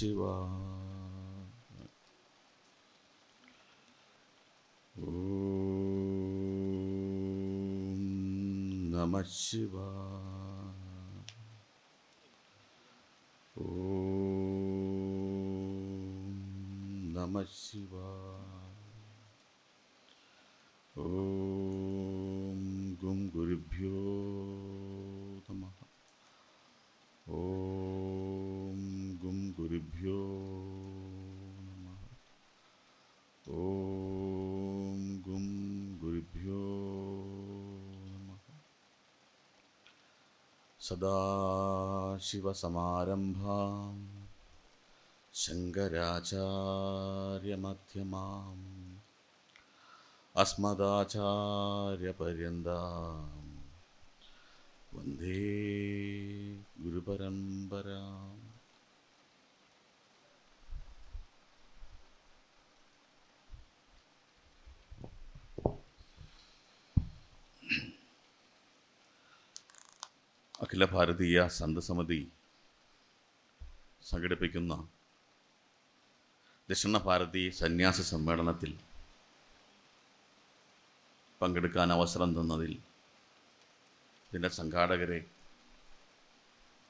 शिवा नमः शिवा ओम नमः शिवा सदाशिवसमारम्भां शङ्कराचार्यमध्यमाम् अस्मदाचार्यपर्यन्तां वन्दे गुरुपरम्पराम् അഖില ഭാരതീയ സമിതി സംഘടിപ്പിക്കുന്ന ദക്ഷിണ ഭാരതി സന്യാസ സമ്മേളനത്തിൽ പങ്കെടുക്കാൻ അവസരം തന്നതിൽ ഇതിൻ്റെ സംഘാടകരെ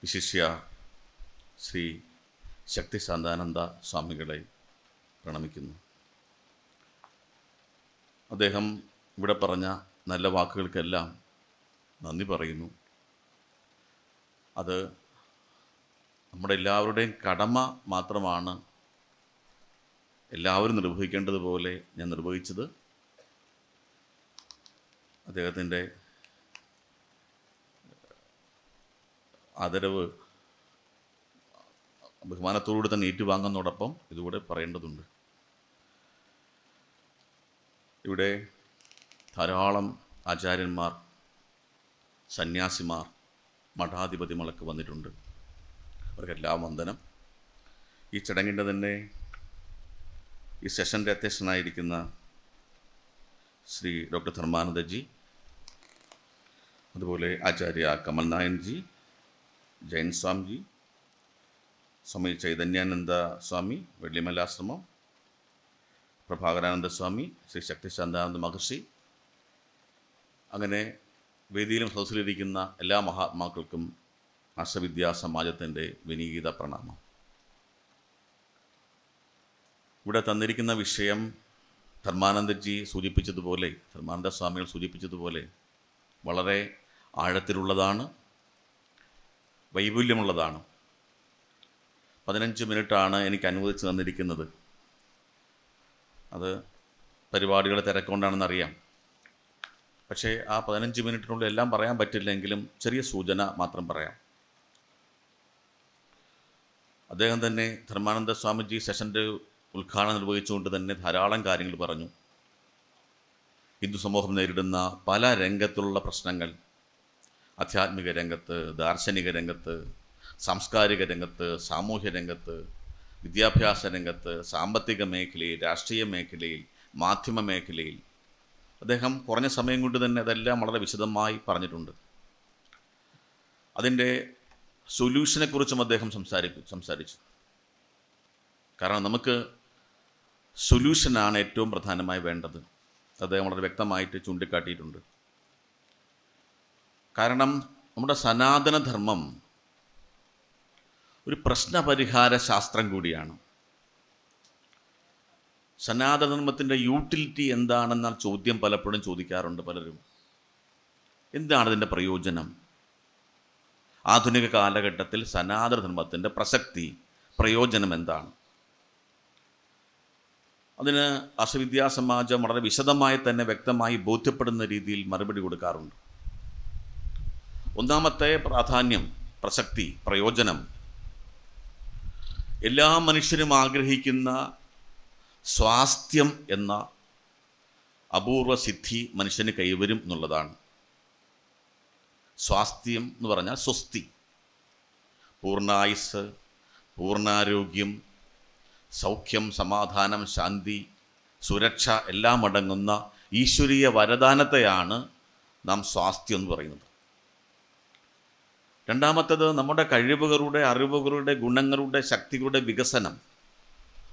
വിശിഷ്യ ശ്രീ ശക്തി ശാന്താനന്ദ സ്വാമികളെ പ്രണമിക്കുന്നു അദ്ദേഹം ഇവിടെ പറഞ്ഞ നല്ല വാക്കുകൾക്കെല്ലാം നന്ദി പറയുന്നു അത് നമ്മുടെ എല്ലാവരുടെയും കടമ മാത്രമാണ് എല്ലാവരും നിർവഹിക്കേണ്ടതുപോലെ ഞാൻ നിർവഹിച്ചത് അദ്ദേഹത്തിൻ്റെ ആദരവ് ബഹുമാനത്തോടുകൂടി തന്നെ ഏറ്റുവാങ്ങുന്നതോടൊപ്പം ഇതുകൂടെ പറയേണ്ടതുണ്ട് ഇവിടെ ധാരാളം ആചാര്യന്മാർ സന്യാസിമാർ മഠാധിപതികളൊക്കെ വന്നിട്ടുണ്ട് അവർക്കെല്ലാം വന്ദനം ഈ ചടങ്ങിൻ്റെ തന്നെ ഈ സെഷൻ്റെ അധ്യക്ഷനായിരിക്കുന്ന ശ്രീ ഡോക്ടർ ധർമാനന്ദജി അതുപോലെ ആചാര്യ കമൽനായൻ ജി ജയൻ സ്വാമിജി സ്വാമി ചൈതന്യാനന്ദ സ്വാമി വെള്ളിമലാശ്രമം പ്രഭാകരാനന്ദ സ്വാമി ശ്രീ ശക്തിശാന്താനന്ദ മഹർഷി അങ്ങനെ വേദിയിലും സദസ്സിലിരിക്കുന്ന എല്ലാ മഹാത്മാക്കൾക്കും അശ്വവിദ്യാ സമാജത്തിൻ്റെ വിനീത പ്രണാമം ഇവിടെ തന്നിരിക്കുന്ന വിഷയം ധർമാനന്ദജി സൂചിപ്പിച്ചതുപോലെ ധർമാനന്ദ സ്വാമികൾ സൂചിപ്പിച്ചതുപോലെ വളരെ ആഴത്തിലുള്ളതാണ് വൈപുല്യമുള്ളതാണ് പതിനഞ്ച് മിനിറ്റാണ് എനിക്ക് അനുവദിച്ച് തന്നിരിക്കുന്നത് അത് പരിപാടികളെ തിരക്കൊണ്ടാണെന്നറിയാം പക്ഷേ ആ പതിനഞ്ച് മിനിറ്റിനുള്ളിൽ എല്ലാം പറയാൻ പറ്റില്ലെങ്കിലും ചെറിയ സൂചന മാത്രം പറയാം അദ്ദേഹം തന്നെ ധർമാനന്ദ സ്വാമിജി സെഷൻ്റെ ഉദ്ഘാടനം നിർവഹിച്ചുകൊണ്ട് തന്നെ ധാരാളം കാര്യങ്ങൾ പറഞ്ഞു ഹിന്ദു സമൂഹം നേരിടുന്ന പല രംഗത്തുള്ള പ്രശ്നങ്ങൾ ആധ്യാത്മിക രംഗത്ത് ദാർശനിക രംഗത്ത് സാംസ്കാരിക രംഗത്ത് സാമൂഹ്യ രംഗത്ത് വിദ്യാഭ്യാസ രംഗത്ത് സാമ്പത്തിക മേഖലയിൽ രാഷ്ട്രീയ മേഖലയിൽ മാധ്യമ മേഖലയിൽ അദ്ദേഹം കുറഞ്ഞ സമയം കൊണ്ട് തന്നെ അതെല്ലാം വളരെ വിശദമായി പറഞ്ഞിട്ടുണ്ട് അതിൻ്റെ സൊല്യൂഷനെക്കുറിച്ചും അദ്ദേഹം സംസാരിക്കും സംസാരിച്ചു കാരണം നമുക്ക് സൊല്യൂഷനാണ് ഏറ്റവും പ്രധാനമായി വേണ്ടത് അദ്ദേഹം വളരെ വ്യക്തമായിട്ട് ചൂണ്ടിക്കാട്ടിയിട്ടുണ്ട് കാരണം നമ്മുടെ സനാതനധർമ്മം ഒരു പ്രശ്നപരിഹാര ശാസ്ത്രം കൂടിയാണ് സനാതനധർമ്മത്തിൻ്റെ യൂട്ടിലിറ്റി എന്താണെന്ന ചോദ്യം പലപ്പോഴും ചോദിക്കാറുണ്ട് പലരും എന്താണ് ഇതിൻ്റെ പ്രയോജനം ആധുനിക കാലഘട്ടത്തിൽ സനാതനധർമ്മത്തിൻ്റെ പ്രസക്തി പ്രയോജനം എന്താണ് അതിന് അസവിദ്യാസമാജം വളരെ വിശദമായി തന്നെ വ്യക്തമായി ബോധ്യപ്പെടുന്ന രീതിയിൽ മറുപടി കൊടുക്കാറുണ്ട് ഒന്നാമത്തെ പ്രാധാന്യം പ്രസക്തി പ്രയോജനം എല്ലാ മനുഷ്യരും ആഗ്രഹിക്കുന്ന സ്വാസ്ഥ്യം എന്ന അപൂർവ സിദ്ധി മനുഷ്യന് കൈവരും എന്നുള്ളതാണ് സ്വാസ്ഥ്യം എന്ന് പറഞ്ഞാൽ സ്വസ്തി പൂർണ്ണായുസ് പൂർണ്ണാരോഗ്യം സൗഖ്യം സമാധാനം ശാന്തി സുരക്ഷ എല്ലാം അടങ്ങുന്ന ഈശ്വരീയ വരദാനത്തെയാണ് നാം സ്വാസ്ഥ്യം എന്ന് പറയുന്നത് രണ്ടാമത്തത് നമ്മുടെ കഴിവുകളുടെ അറിവുകളുടെ ഗുണങ്ങളുടെ ശക്തികളുടെ വികസനം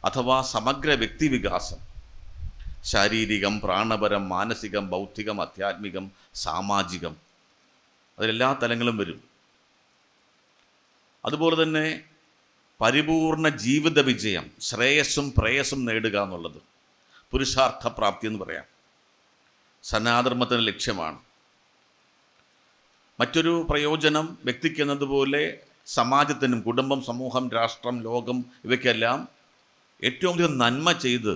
അഥവാ സമഗ്ര വ്യക്തിവികാസം ശാരീരികം പ്രാണപരം മാനസികം ബൗദ്ധികം ആധ്യാത്മികം സാമാജികം അതിലെല്ലാ തലങ്ങളും വരും അതുപോലെ തന്നെ പരിപൂർണ ജീവിത വിജയം ശ്രേയസ്സും പ്രേയസ്സും നേടുക എന്നുള്ളത് പുരുഷാർത്ഥപ്രാപ്തി എന്ന് പറയാം സനാധർമ്മത്തിന് ലക്ഷ്യമാണ് മറ്റൊരു പ്രയോജനം വ്യക്തിക്കുന്നതുപോലെ എന്നതുപോലെ സമാജത്തിനും കുടുംബം സമൂഹം രാഷ്ട്രം ലോകം ഇവയ്ക്കെല്ലാം ഏറ്റവും അധികം നന്മ ചെയ്ത്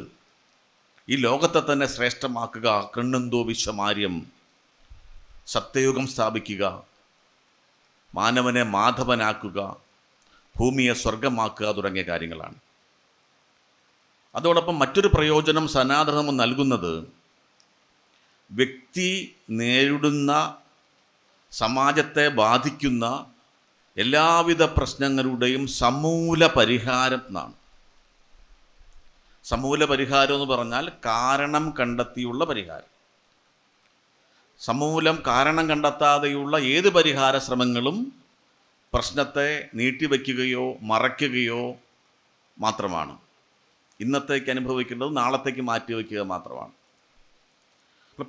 ഈ ലോകത്തെ തന്നെ ശ്രേഷ്ഠമാക്കുക കണ്ണന്തോ വിശ്വമാര്യം സത്യയുഗം സ്ഥാപിക്കുക മാനവനെ മാധവനാക്കുക ഭൂമിയെ സ്വർഗമാക്കുക തുടങ്ങിയ കാര്യങ്ങളാണ് അതോടൊപ്പം മറ്റൊരു പ്രയോജനം സനാതനം നൽകുന്നത് വ്യക്തി നേരിടുന്ന സമാജത്തെ ബാധിക്കുന്ന എല്ലാവിധ പ്രശ്നങ്ങളുടെയും സമൂല പരിഹാരം എന്നാണ് സമൂല പരിഹാരം എന്ന് പറഞ്ഞാൽ കാരണം കണ്ടെത്തിയുള്ള പരിഹാരം സമൂലം കാരണം കണ്ടെത്താതെയുള്ള ഏത് പരിഹാര ശ്രമങ്ങളും പ്രശ്നത്തെ നീട്ടിവെക്കുകയോ മറയ്ക്കുകയോ മാത്രമാണ് ഇന്നത്തേക്ക് അനുഭവിക്കേണ്ടത് നാളത്തേക്ക് മാറ്റിവെക്കുക മാത്രമാണ്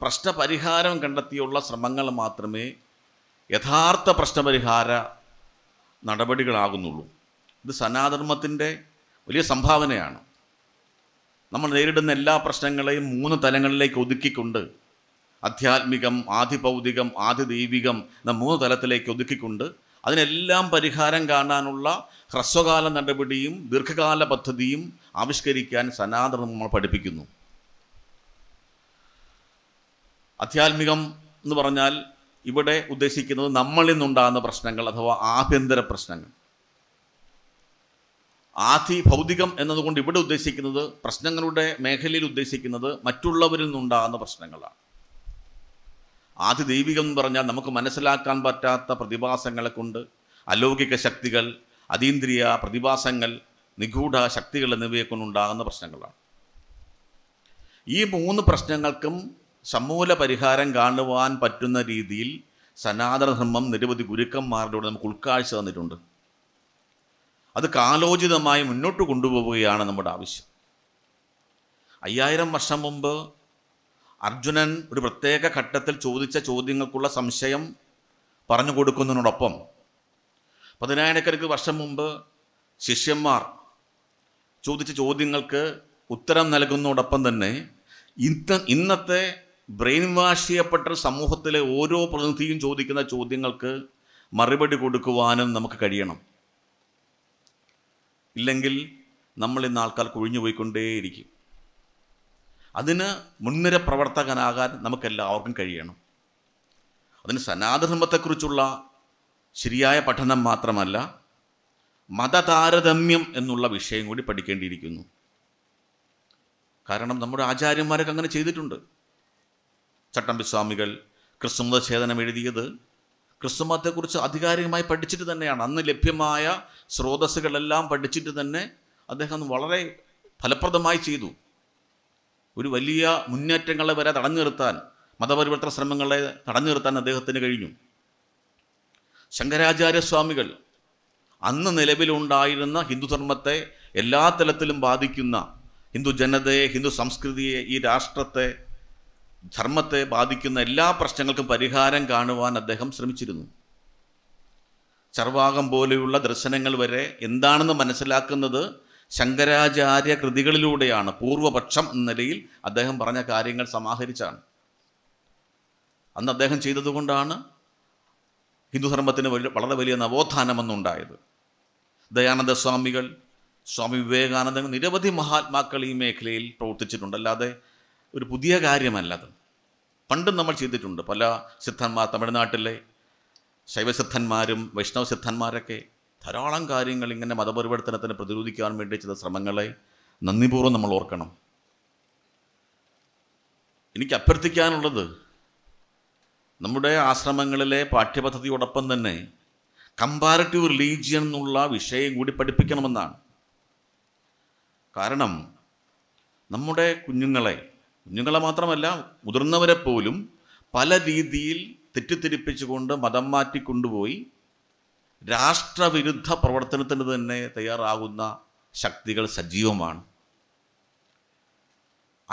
പ്രശ്ന പരിഹാരം കണ്ടെത്തിയുള്ള ശ്രമങ്ങൾ മാത്രമേ യഥാർത്ഥ പ്രശ്നപരിഹാര നടപടികളാകുന്നുള്ളൂ ഇത് സനാധർമ്മത്തിൻ്റെ വലിയ സംഭാവനയാണ് നമ്മൾ നേരിടുന്ന എല്ലാ പ്രശ്നങ്ങളെയും മൂന്ന് തലങ്ങളിലേക്ക് ഒതുക്കിക്കൊണ്ട് ആധ്യാത്മികം ആധിഭൗതികം ദൈവികം എന്ന മൂന്ന് തലത്തിലേക്ക് ഒതുക്കിക്കൊണ്ട് അതിനെല്ലാം പരിഹാരം കാണാനുള്ള ഹ്രസ്വകാല നടപടിയും ദീർഘകാല പദ്ധതിയും ആവിഷ്കരിക്കാൻ സനാതനം നമ്മൾ പഠിപ്പിക്കുന്നു ആധ്യാത്മികം എന്ന് പറഞ്ഞാൽ ഇവിടെ ഉദ്ദേശിക്കുന്നത് നമ്മളിൽ നിന്നുണ്ടാകുന്ന പ്രശ്നങ്ങൾ അഥവാ ആഭ്യന്തര പ്രശ്നങ്ങൾ ആധി ഭൗതികം എന്നതുകൊണ്ട് ഇവിടെ ഉദ്ദേശിക്കുന്നത് പ്രശ്നങ്ങളുടെ മേഖലയിൽ ഉദ്ദേശിക്കുന്നത് മറ്റുള്ളവരിൽ നിന്നുണ്ടാകുന്ന പ്രശ്നങ്ങളാണ് ആധി ദൈവികം എന്ന് പറഞ്ഞാൽ നമുക്ക് മനസ്സിലാക്കാൻ പറ്റാത്ത പ്രതിഭാസങ്ങളെ കൊണ്ട് അലൗകിക ശക്തികൾ അതീന്ദ്രിയ പ്രതിഭാസങ്ങൾ നിഗൂഢ ശക്തികൾ എന്നിവയെ കൊണ്ടുണ്ടാകുന്ന പ്രശ്നങ്ങളാണ് ഈ മൂന്ന് പ്രശ്നങ്ങൾക്കും സമൂല പരിഹാരം കാണുവാൻ പറ്റുന്ന രീതിയിൽ സനാതനധർമ്മം നിരവധി ഗുരുക്കന്മാരുടെ നമുക്ക് ഉൾക്കാഴ്ച തന്നിട്ടുണ്ട് അത് കാലോചിതമായി മുന്നോട്ട് കൊണ്ടുപോവുകയാണ് നമ്മുടെ ആവശ്യം അയ്യായിരം വർഷം മുമ്പ് അർജുനൻ ഒരു പ്രത്യേക ഘട്ടത്തിൽ ചോദിച്ച ചോദ്യങ്ങൾക്കുള്ള സംശയം പറഞ്ഞു കൊടുക്കുന്നതിനോടൊപ്പം പതിനായിരക്കണക്കിന് വർഷം മുമ്പ് ശിഷ്യന്മാർ ചോദിച്ച ചോദ്യങ്ങൾക്ക് ഉത്തരം നൽകുന്നതോടൊപ്പം തന്നെ ഇന്ന് ഇന്നത്തെ ബ്രെയിൻ വാഷ് ചെയ്യപ്പെട്ട സമൂഹത്തിലെ ഓരോ പ്രതിനിധിയും ചോദിക്കുന്ന ചോദ്യങ്ങൾക്ക് മറുപടി കൊടുക്കുവാനും നമുക്ക് കഴിയണം ഇല്ലെങ്കിൽ നമ്മൾ ഇന്ന് ആൾക്കാർ കൊഴിഞ്ഞുപോയിക്കൊണ്ടേയിരിക്കും അതിന് മുൻനിര പ്രവർത്തകനാകാൻ നമുക്കെല്ലാവർക്കും കഴിയണം അതിന് സനാതനധർമ്മത്തെക്കുറിച്ചുള്ള ശരിയായ പഠനം മാത്രമല്ല മതതാരതമ്യം എന്നുള്ള വിഷയം കൂടി പഠിക്കേണ്ടിയിരിക്കുന്നു കാരണം നമ്മുടെ ആചാര്യന്മാരൊക്കെ അങ്ങനെ ചെയ്തിട്ടുണ്ട് ചട്ടമ്പിസ്വാമികൾ ക്രിസ്തുമത ഛേദനം എഴുതിയത് ക്രിസ്തുമതത്തെക്കുറിച്ച് ആധികാരികമായി പഠിച്ചിട്ട് തന്നെയാണ് അന്ന് ലഭ്യമായ സ്രോതസ്സുകളെല്ലാം പഠിച്ചിട്ട് തന്നെ അദ്ദേഹം വളരെ ഫലപ്രദമായി ചെയ്തു ഒരു വലിയ മുന്നേറ്റങ്ങളെ വരെ തടഞ്ഞു നിർത്താൻ മതപരിവർത്തന ശ്രമങ്ങളെ തടഞ്ഞു നിർത്താൻ അദ്ദേഹത്തിന് കഴിഞ്ഞു ശങ്കരാചാര്യസ്വാമികൾ അന്ന് നിലവിലുണ്ടായിരുന്ന ഹിന്ദുധർമ്മത്തെ എല്ലാ തലത്തിലും ബാധിക്കുന്ന ഹിന്ദു ജനതയെ ഹിന്ദു സംസ്കൃതിയെ ഈ രാഷ്ട്രത്തെ ധർമ്മത്തെ ബാധിക്കുന്ന എല്ലാ പ്രശ്നങ്ങൾക്കും പരിഹാരം കാണുവാൻ അദ്ദേഹം ശ്രമിച്ചിരുന്നു ചർവാകം പോലെയുള്ള ദർശനങ്ങൾ വരെ എന്താണെന്ന് മനസ്സിലാക്കുന്നത് ശങ്കരാചാര്യ കൃതികളിലൂടെയാണ് പൂർവപക്ഷം എന്ന നിലയിൽ അദ്ദേഹം പറഞ്ഞ കാര്യങ്ങൾ സമാഹരിച്ചാണ് അന്ന് അദ്ദേഹം ചെയ്തതുകൊണ്ടാണ് ഹിന്ദുധർമ്മത്തിന് വളരെ വലിയ നവോത്ഥാനം എന്നുണ്ടായത് ദയാനന്ദ സ്വാമികൾ സ്വാമി വിവേകാനന്ദൻ നിരവധി മഹാത്മാക്കൾ ഈ മേഖലയിൽ പ്രവർത്തിച്ചിട്ടുണ്ട് അല്ലാതെ ഒരു പുതിയ കാര്യമല്ലത് പണ്ടും നമ്മൾ ചെയ്തിട്ടുണ്ട് പല സിദ്ധന്മാർ തമിഴ്നാട്ടിലെ ശൈവസിദ്ധന്മാരും വൈഷ്ണവ സിദ്ധന്മാരൊക്കെ ധാരാളം കാര്യങ്ങൾ ഇങ്ങനെ മതപരിവർത്തനത്തിന് പ്രതിരോധിക്കാൻ വേണ്ടി ചെയ്ത ശ്രമങ്ങളെ നന്ദിപൂർവ്വം നമ്മൾ ഓർക്കണം എനിക്ക് അഭ്യർത്ഥിക്കാനുള്ളത് നമ്മുടെ ആശ്രമങ്ങളിലെ പാഠ്യപദ്ധതിയോടൊപ്പം തന്നെ കമ്പാരറ്റീവ് റിലീജിയൻ എന്നുള്ള വിഷയം കൂടി പഠിപ്പിക്കണമെന്നാണ് കാരണം നമ്മുടെ കുഞ്ഞുങ്ങളെ കുഞ്ഞുങ്ങളെ മാത്രമല്ല മുതിർന്നവരെ പോലും പല രീതിയിൽ തെറ്റിദ്ധരിപ്പിച്ചുകൊണ്ട് മതം മാറ്റി കൊണ്ടുപോയി രാഷ്ട്രവിരുദ്ധ പ്രവർത്തനത്തിന് തന്നെ തയ്യാറാകുന്ന ശക്തികൾ സജീവമാണ്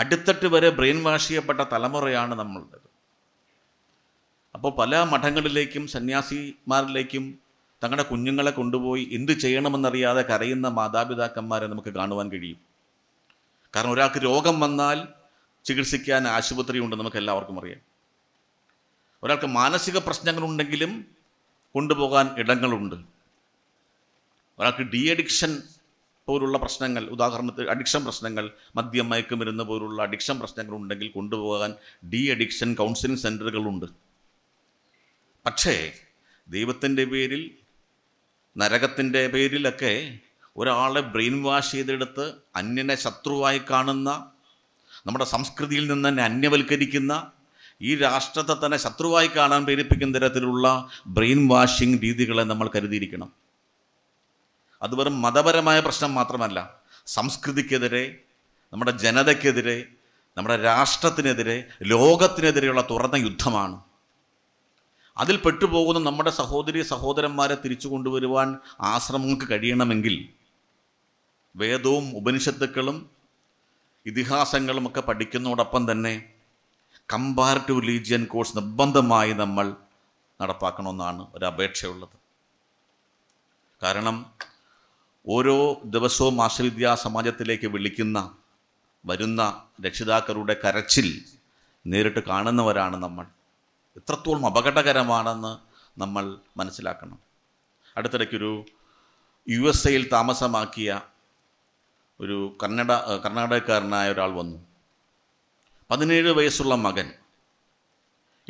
അടുത്തട്ട് വരെ ബ്രെയിൻ വാഷ് ചെയ്യപ്പെട്ട തലമുറയാണ് നമ്മളുടേത് അപ്പോൾ പല മഠങ്ങളിലേക്കും സന്യാസിമാരിലേക്കും തങ്ങളുടെ കുഞ്ഞുങ്ങളെ കൊണ്ടുപോയി എന്ത് ചെയ്യണമെന്നറിയാതെ കരയുന്ന മാതാപിതാക്കന്മാരെ നമുക്ക് കാണുവാൻ കഴിയും കാരണം ഒരാൾക്ക് രോഗം വന്നാൽ ചികിത്സിക്കാൻ ആശുപത്രി ഉണ്ടെന്ന് നമുക്ക് എല്ലാവർക്കും അറിയാം ഒരാൾക്ക് മാനസിക പ്രശ്നങ്ങളുണ്ടെങ്കിലും കൊണ്ടുപോകാൻ ഇടങ്ങളുണ്ട് ഒരാൾക്ക് ഡി അഡിക്ഷൻ പോലുള്ള പ്രശ്നങ്ങൾ ഉദാഹരണത്തിന് അഡിക്ഷൻ പ്രശ്നങ്ങൾ മദ്യം മയക്കുമരുന്ന് പോലുള്ള അഡിക്ഷൻ പ്രശ്നങ്ങൾ ഉണ്ടെങ്കിൽ കൊണ്ടുപോകാൻ ഡി അഡിക്ഷൻ കൗൺസിലിംഗ് സെൻ്ററുകളുണ്ട് പക്ഷേ ദൈവത്തിൻ്റെ പേരിൽ നരകത്തിൻ്റെ പേരിലൊക്കെ ഒരാളെ ബ്രെയിൻ വാഷ് ചെയ്തെടുത്ത് അന്യനെ ശത്രുവായി കാണുന്ന നമ്മുടെ സംസ്കൃതിയിൽ നിന്ന് തന്നെ അന്യവൽക്കരിക്കുന്ന ഈ രാഷ്ട്രത്തെ തന്നെ ശത്രുവായി കാണാൻ പ്രേരിപ്പിക്കുന്ന തരത്തിലുള്ള ബ്രെയിൻ വാഷിംഗ് രീതികളെ നമ്മൾ കരുതിയിരിക്കണം അത് വെറും മതപരമായ പ്രശ്നം മാത്രമല്ല സംസ്കൃതിക്കെതിരെ നമ്മുടെ ജനതയ്ക്കെതിരെ നമ്മുടെ രാഷ്ട്രത്തിനെതിരെ ലോകത്തിനെതിരെയുള്ള തുറന്ന യുദ്ധമാണ് അതിൽ പെട്ടുപോകുന്ന നമ്മുടെ സഹോദരി സഹോദരന്മാരെ തിരിച്ചു കൊണ്ടുവരുവാൻ ആശ്രമങ്ങൾക്ക് കഴിയണമെങ്കിൽ വേദവും ഉപനിഷത്തുക്കളും ഇതിഹാസങ്ങളുമൊക്കെ പഠിക്കുന്നതോടൊപ്പം തന്നെ കമ്പാരിറ്റീവ് റിലീജിയൻ കോഴ്സ് നിർബന്ധമായി നമ്മൾ നടപ്പാക്കണമെന്നാണ് ഒരു അപേക്ഷയുള്ളത് കാരണം ഓരോ ദിവസവും ആശ്രവിദ്യാ സമാജത്തിലേക്ക് വിളിക്കുന്ന വരുന്ന രക്ഷിതാക്കളുടെ കരച്ചിൽ നേരിട്ട് കാണുന്നവരാണ് നമ്മൾ എത്രത്തോളം അപകടകരമാണെന്ന് നമ്മൾ മനസ്സിലാക്കണം അടുത്തിടയ്ക്കൊരു യു എസ് എയിൽ താമസമാക്കിയ ഒരു കന്നഡ കർണാടകക്കാരനായ ഒരാൾ വന്നു പതിനേഴ് വയസ്സുള്ള മകൻ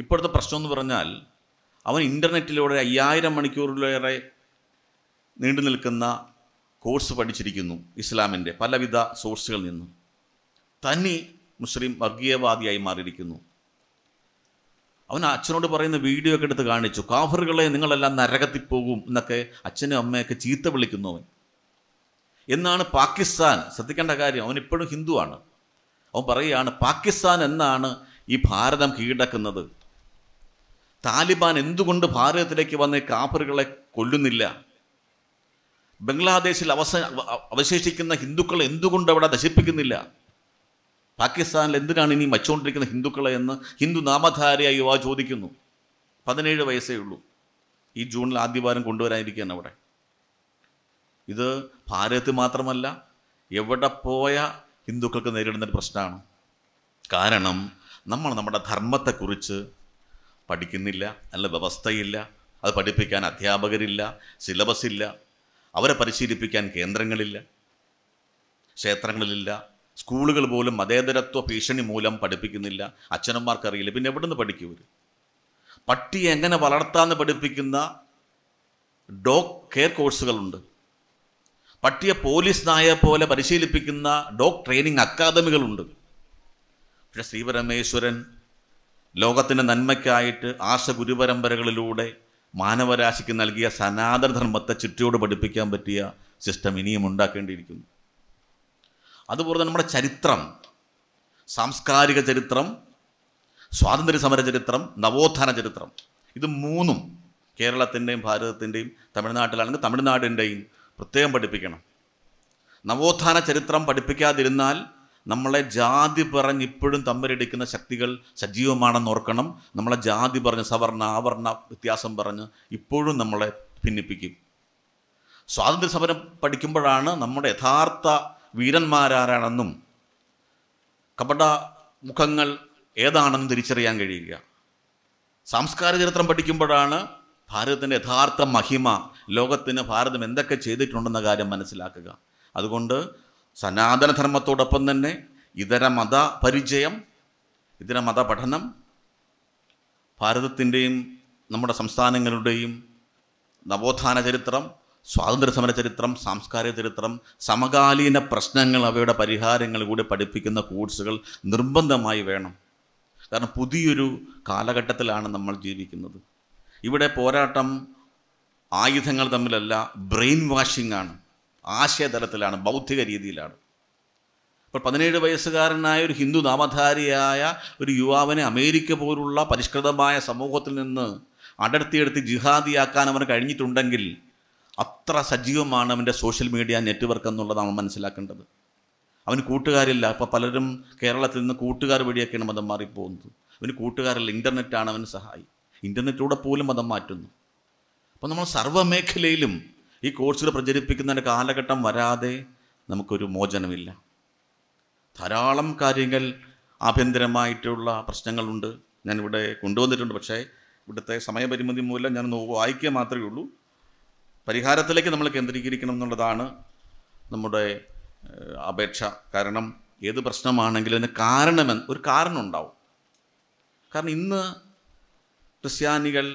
ഇപ്പോഴത്തെ പ്രശ്നം എന്ന് പറഞ്ഞാൽ അവൻ ഇൻ്റർനെറ്റിലൂടെ അയ്യായിരം മണിക്കൂറിലേറെ നീണ്ടു നിൽക്കുന്ന കോഴ്സ് പഠിച്ചിരിക്കുന്നു ഇസ്ലാമിൻ്റെ പലവിധ സോഴ്സുകളിൽ നിന്ന് തനി മുസ്ലിം വർഗീയവാദിയായി മാറിയിരിക്കുന്നു അവൻ അച്ഛനോട് പറയുന്ന വീഡിയോ ഒക്കെ എടുത്ത് കാണിച്ചു കാഫറുകളെ നിങ്ങളെല്ലാം നരകത്തിൽ പോകും എന്നൊക്കെ അച്ഛനും അമ്മയൊക്കെ ചീത്ത വിളിക്കുന്നു അവൻ എന്നാണ് പാകിസ്ഥാൻ ശ്രദ്ധിക്കേണ്ട കാര്യം അവൻ ഇപ്പോഴും ഹിന്ദുവാണ് അവൻ പറയുകയാണ് പാകിസ്ഥാൻ എന്നാണ് ഈ ഭാരതം കീഴടക്കുന്നത് താലിബാൻ എന്തുകൊണ്ട് ഭാരതത്തിലേക്ക് വന്ന് കാപ്പറുകളെ കൊല്ലുന്നില്ല ബംഗ്ലാദേശിൽ അവസ അവശേഷിക്കുന്ന ഹിന്ദുക്കളെ എന്തുകൊണ്ട് അവിടെ നശിപ്പിക്കുന്നില്ല പാകിസ്ഥാനിൽ എന്തിനാണ് ഇനി വച്ചുകൊണ്ടിരിക്കുന്ന ഹിന്ദുക്കളെ എന്ന് ഹിന്ദു നാമധാരിയായ യുവാ ചോദിക്കുന്നു പതിനേഴ് വയസ്സേ ഉള്ളൂ ഈ ജൂണിൽ ആദ്യവാരം കൊണ്ടുവരാനിരിക്കുകയാണ് അവിടെ ഇത് ഭാരതത്തിൽ മാത്രമല്ല എവിടെ പോയ ഹിന്ദുക്കൾക്ക് നേരിടുന്ന ഒരു പ്രശ്നമാണ് കാരണം നമ്മൾ നമ്മുടെ ധർമ്മത്തെക്കുറിച്ച് പഠിക്കുന്നില്ല നല്ല വ്യവസ്ഥയില്ല അത് പഠിപ്പിക്കാൻ അധ്യാപകരില്ല സിലബസ് ഇല്ല അവരെ പരിശീലിപ്പിക്കാൻ കേന്ദ്രങ്ങളില്ല ക്ഷേത്രങ്ങളിലില്ല സ്കൂളുകൾ പോലും മതേതരത്വ ഭീഷണി മൂലം പഠിപ്പിക്കുന്നില്ല അച്ഛനന്മാർക്കറിയില്ല പിന്നെ എവിടെ നിന്ന് പഠിക്കൂ ഇവർ പട്ടിയെ എങ്ങനെ വളർത്താമെന്ന് പഠിപ്പിക്കുന്ന ഡോഗ് കെയർ കോഴ്സുകളുണ്ട് പട്ടിയെ പോലീസ് നായ പോലെ പരിശീലിപ്പിക്കുന്ന ഡോഗ് ട്രെയിനിങ് അക്കാദമികളുണ്ട് പക്ഷെ ശ്രീപരമേശ്വരൻ ലോകത്തിൻ്റെ നന്മയ്ക്കായിട്ട് ആശ ഗുരുപരമ്പരകളിലൂടെ മാനവരാശിക്ക് നൽകിയ സനാതനധർമ്മത്തെ ചുറ്റിയോട് പഠിപ്പിക്കാൻ പറ്റിയ സിസ്റ്റം ഇനിയും ഉണ്ടാക്കേണ്ടിയിരിക്കുന്നു അതുപോലെ നമ്മുടെ ചരിത്രം സാംസ്കാരിക ചരിത്രം സ്വാതന്ത്ര്യ സമര ചരിത്രം നവോത്ഥാന ചരിത്രം ഇത് മൂന്നും കേരളത്തിൻ്റെയും ഭാരതത്തിൻ്റെയും തമിഴ്നാട്ടിലാണെങ്കിൽ തമിഴ്നാടിൻ്റെയും പ്രത്യേകം പഠിപ്പിക്കണം നവോത്ഥാന ചരിത്രം പഠിപ്പിക്കാതിരുന്നാൽ നമ്മളെ ജാതി പറഞ്ഞ് ഇപ്പോഴും തമ്മിലടിക്കുന്ന ശക്തികൾ സജീവമാണെന്ന് ഓർക്കണം നമ്മളെ ജാതി പറഞ്ഞ് സവർണ ആവർണ വ്യത്യാസം പറഞ്ഞ് ഇപ്പോഴും നമ്മളെ ഭിന്നിപ്പിക്കും സ്വാതന്ത്ര്യ സമരം പഠിക്കുമ്പോഴാണ് നമ്മുടെ യഥാർത്ഥ വീരന്മാരാരാണെന്നും കപട മുഖങ്ങൾ ഏതാണെന്നും തിരിച്ചറിയാൻ കഴിയുക സാംസ്കാരിക ചരിത്രം പഠിക്കുമ്പോഴാണ് ഭാരതത്തിൻ്റെ യഥാർത്ഥ മഹിമ ലോകത്തിന് ഭാരതം എന്തൊക്കെ ചെയ്തിട്ടുണ്ടെന്ന കാര്യം മനസ്സിലാക്കുക അതുകൊണ്ട് സനാതനധർമ്മത്തോടൊപ്പം തന്നെ ഇതര മത പരിചയം ഇതര മത പഠനം ഭാരതത്തിൻ്റെയും നമ്മുടെ സംസ്ഥാനങ്ങളുടെയും നവോത്ഥാന ചരിത്രം സ്വാതന്ത്ര്യ സമര ചരിത്രം സാംസ്കാരിക ചരിത്രം സമകാലീന പ്രശ്നങ്ങൾ അവയുടെ പരിഹാരങ്ങൾ കൂടി പഠിപ്പിക്കുന്ന കോഴ്സുകൾ നിർബന്ധമായി വേണം കാരണം പുതിയൊരു കാലഘട്ടത്തിലാണ് നമ്മൾ ജീവിക്കുന്നത് ഇവിടെ പോരാട്ടം ആയുധങ്ങൾ തമ്മിലല്ല ബ്രെയിൻ വാഷിംഗ് ആണ് ആശയതലത്തിലാണ് ബൗദ്ധിക രീതിയിലാണ് ഇപ്പോൾ പതിനേഴ് വയസ്സുകാരനായ ഒരു ഹിന്ദു നാമധാരിയായ ഒരു യുവാവിനെ അമേരിക്ക പോലുള്ള പരിഷ്കൃതമായ സമൂഹത്തിൽ നിന്ന് അടർത്തിയെടുത്ത് ജിഹാദിയാക്കാൻ അവന് കഴിഞ്ഞിട്ടുണ്ടെങ്കിൽ അത്ര സജീവമാണ് അവൻ്റെ സോഷ്യൽ മീഡിയ നെറ്റ്വർക്ക് എന്നുള്ളതാണ് മനസ്സിലാക്കേണ്ടത് അവന് കൂട്ടുകാരില്ല ഇപ്പോൾ പലരും കേരളത്തിൽ നിന്ന് കൂട്ടുകാർ വഴിയൊക്കെയാണ് മതം മാറിപ്പോകുന്നത് അവന് കൂട്ടുകാരില്ല ഇൻ്റർനെറ്റാണ് അവന് സഹായി ഇൻ്റർനെറ്റിലൂടെ പോലും മതം മാറ്റുന്നു അപ്പോൾ നമ്മൾ സർവ്വമേഖലയിലും ഈ കോഴ്സുകൾ പ്രചരിപ്പിക്കുന്നതിൻ്റെ കാലഘട്ടം വരാതെ നമുക്കൊരു മോചനമില്ല ധാരാളം കാര്യങ്ങൾ ആഭ്യന്തരമായിട്ടുള്ള പ്രശ്നങ്ങളുണ്ട് ഞാനിവിടെ കൊണ്ടുവന്നിട്ടുണ്ട് പക്ഷേ ഇവിടുത്തെ സമയപരിമിതി മൂലം ഞാൻ വായിക്കുക മാത്രമേ ഉള്ളൂ പരിഹാരത്തിലേക്ക് നമ്മൾ കേന്ദ്രീകരിക്കണം എന്നുള്ളതാണ് നമ്മുടെ അപേക്ഷ കാരണം ഏത് പ്രശ്നമാണെങ്കിലും അതിന് കാരണമെന്ന് ഒരു കാരണം ഉണ്ടാവും കാരണം ഇന്ന് ക്രിസ്ത്യാനികൾ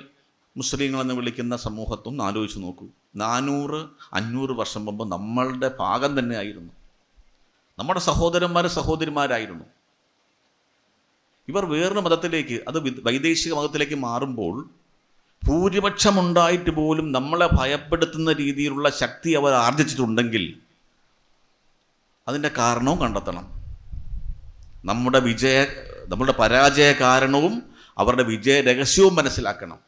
മുസ്ലിങ്ങളെന്ന് വിളിക്കുന്ന സമൂഹത്തൊന്ന് ആലോചിച്ച് നോക്കൂ നാനൂറ് അഞ്ഞൂറ് വർഷം മുമ്പ് നമ്മളുടെ ഭാഗം തന്നെ ആയിരുന്നു നമ്മുടെ സഹോദരന്മാർ സഹോദരിമാരായിരുന്നു ഇവർ വേറൊരു മതത്തിലേക്ക് അത് വൈദേശിക മതത്തിലേക്ക് മാറുമ്പോൾ ഭൂരിപക്ഷമുണ്ടായിട്ട് പോലും നമ്മളെ ഭയപ്പെടുത്തുന്ന രീതിയിലുള്ള ശക്തി അവർ ആർജിച്ചിട്ടുണ്ടെങ്കിൽ അതിൻ്റെ കാരണവും കണ്ടെത്തണം നമ്മുടെ വിജയ നമ്മുടെ പരാജയ കാരണവും അവരുടെ വിജയ രഹസ്യവും മനസ്സിലാക്കണം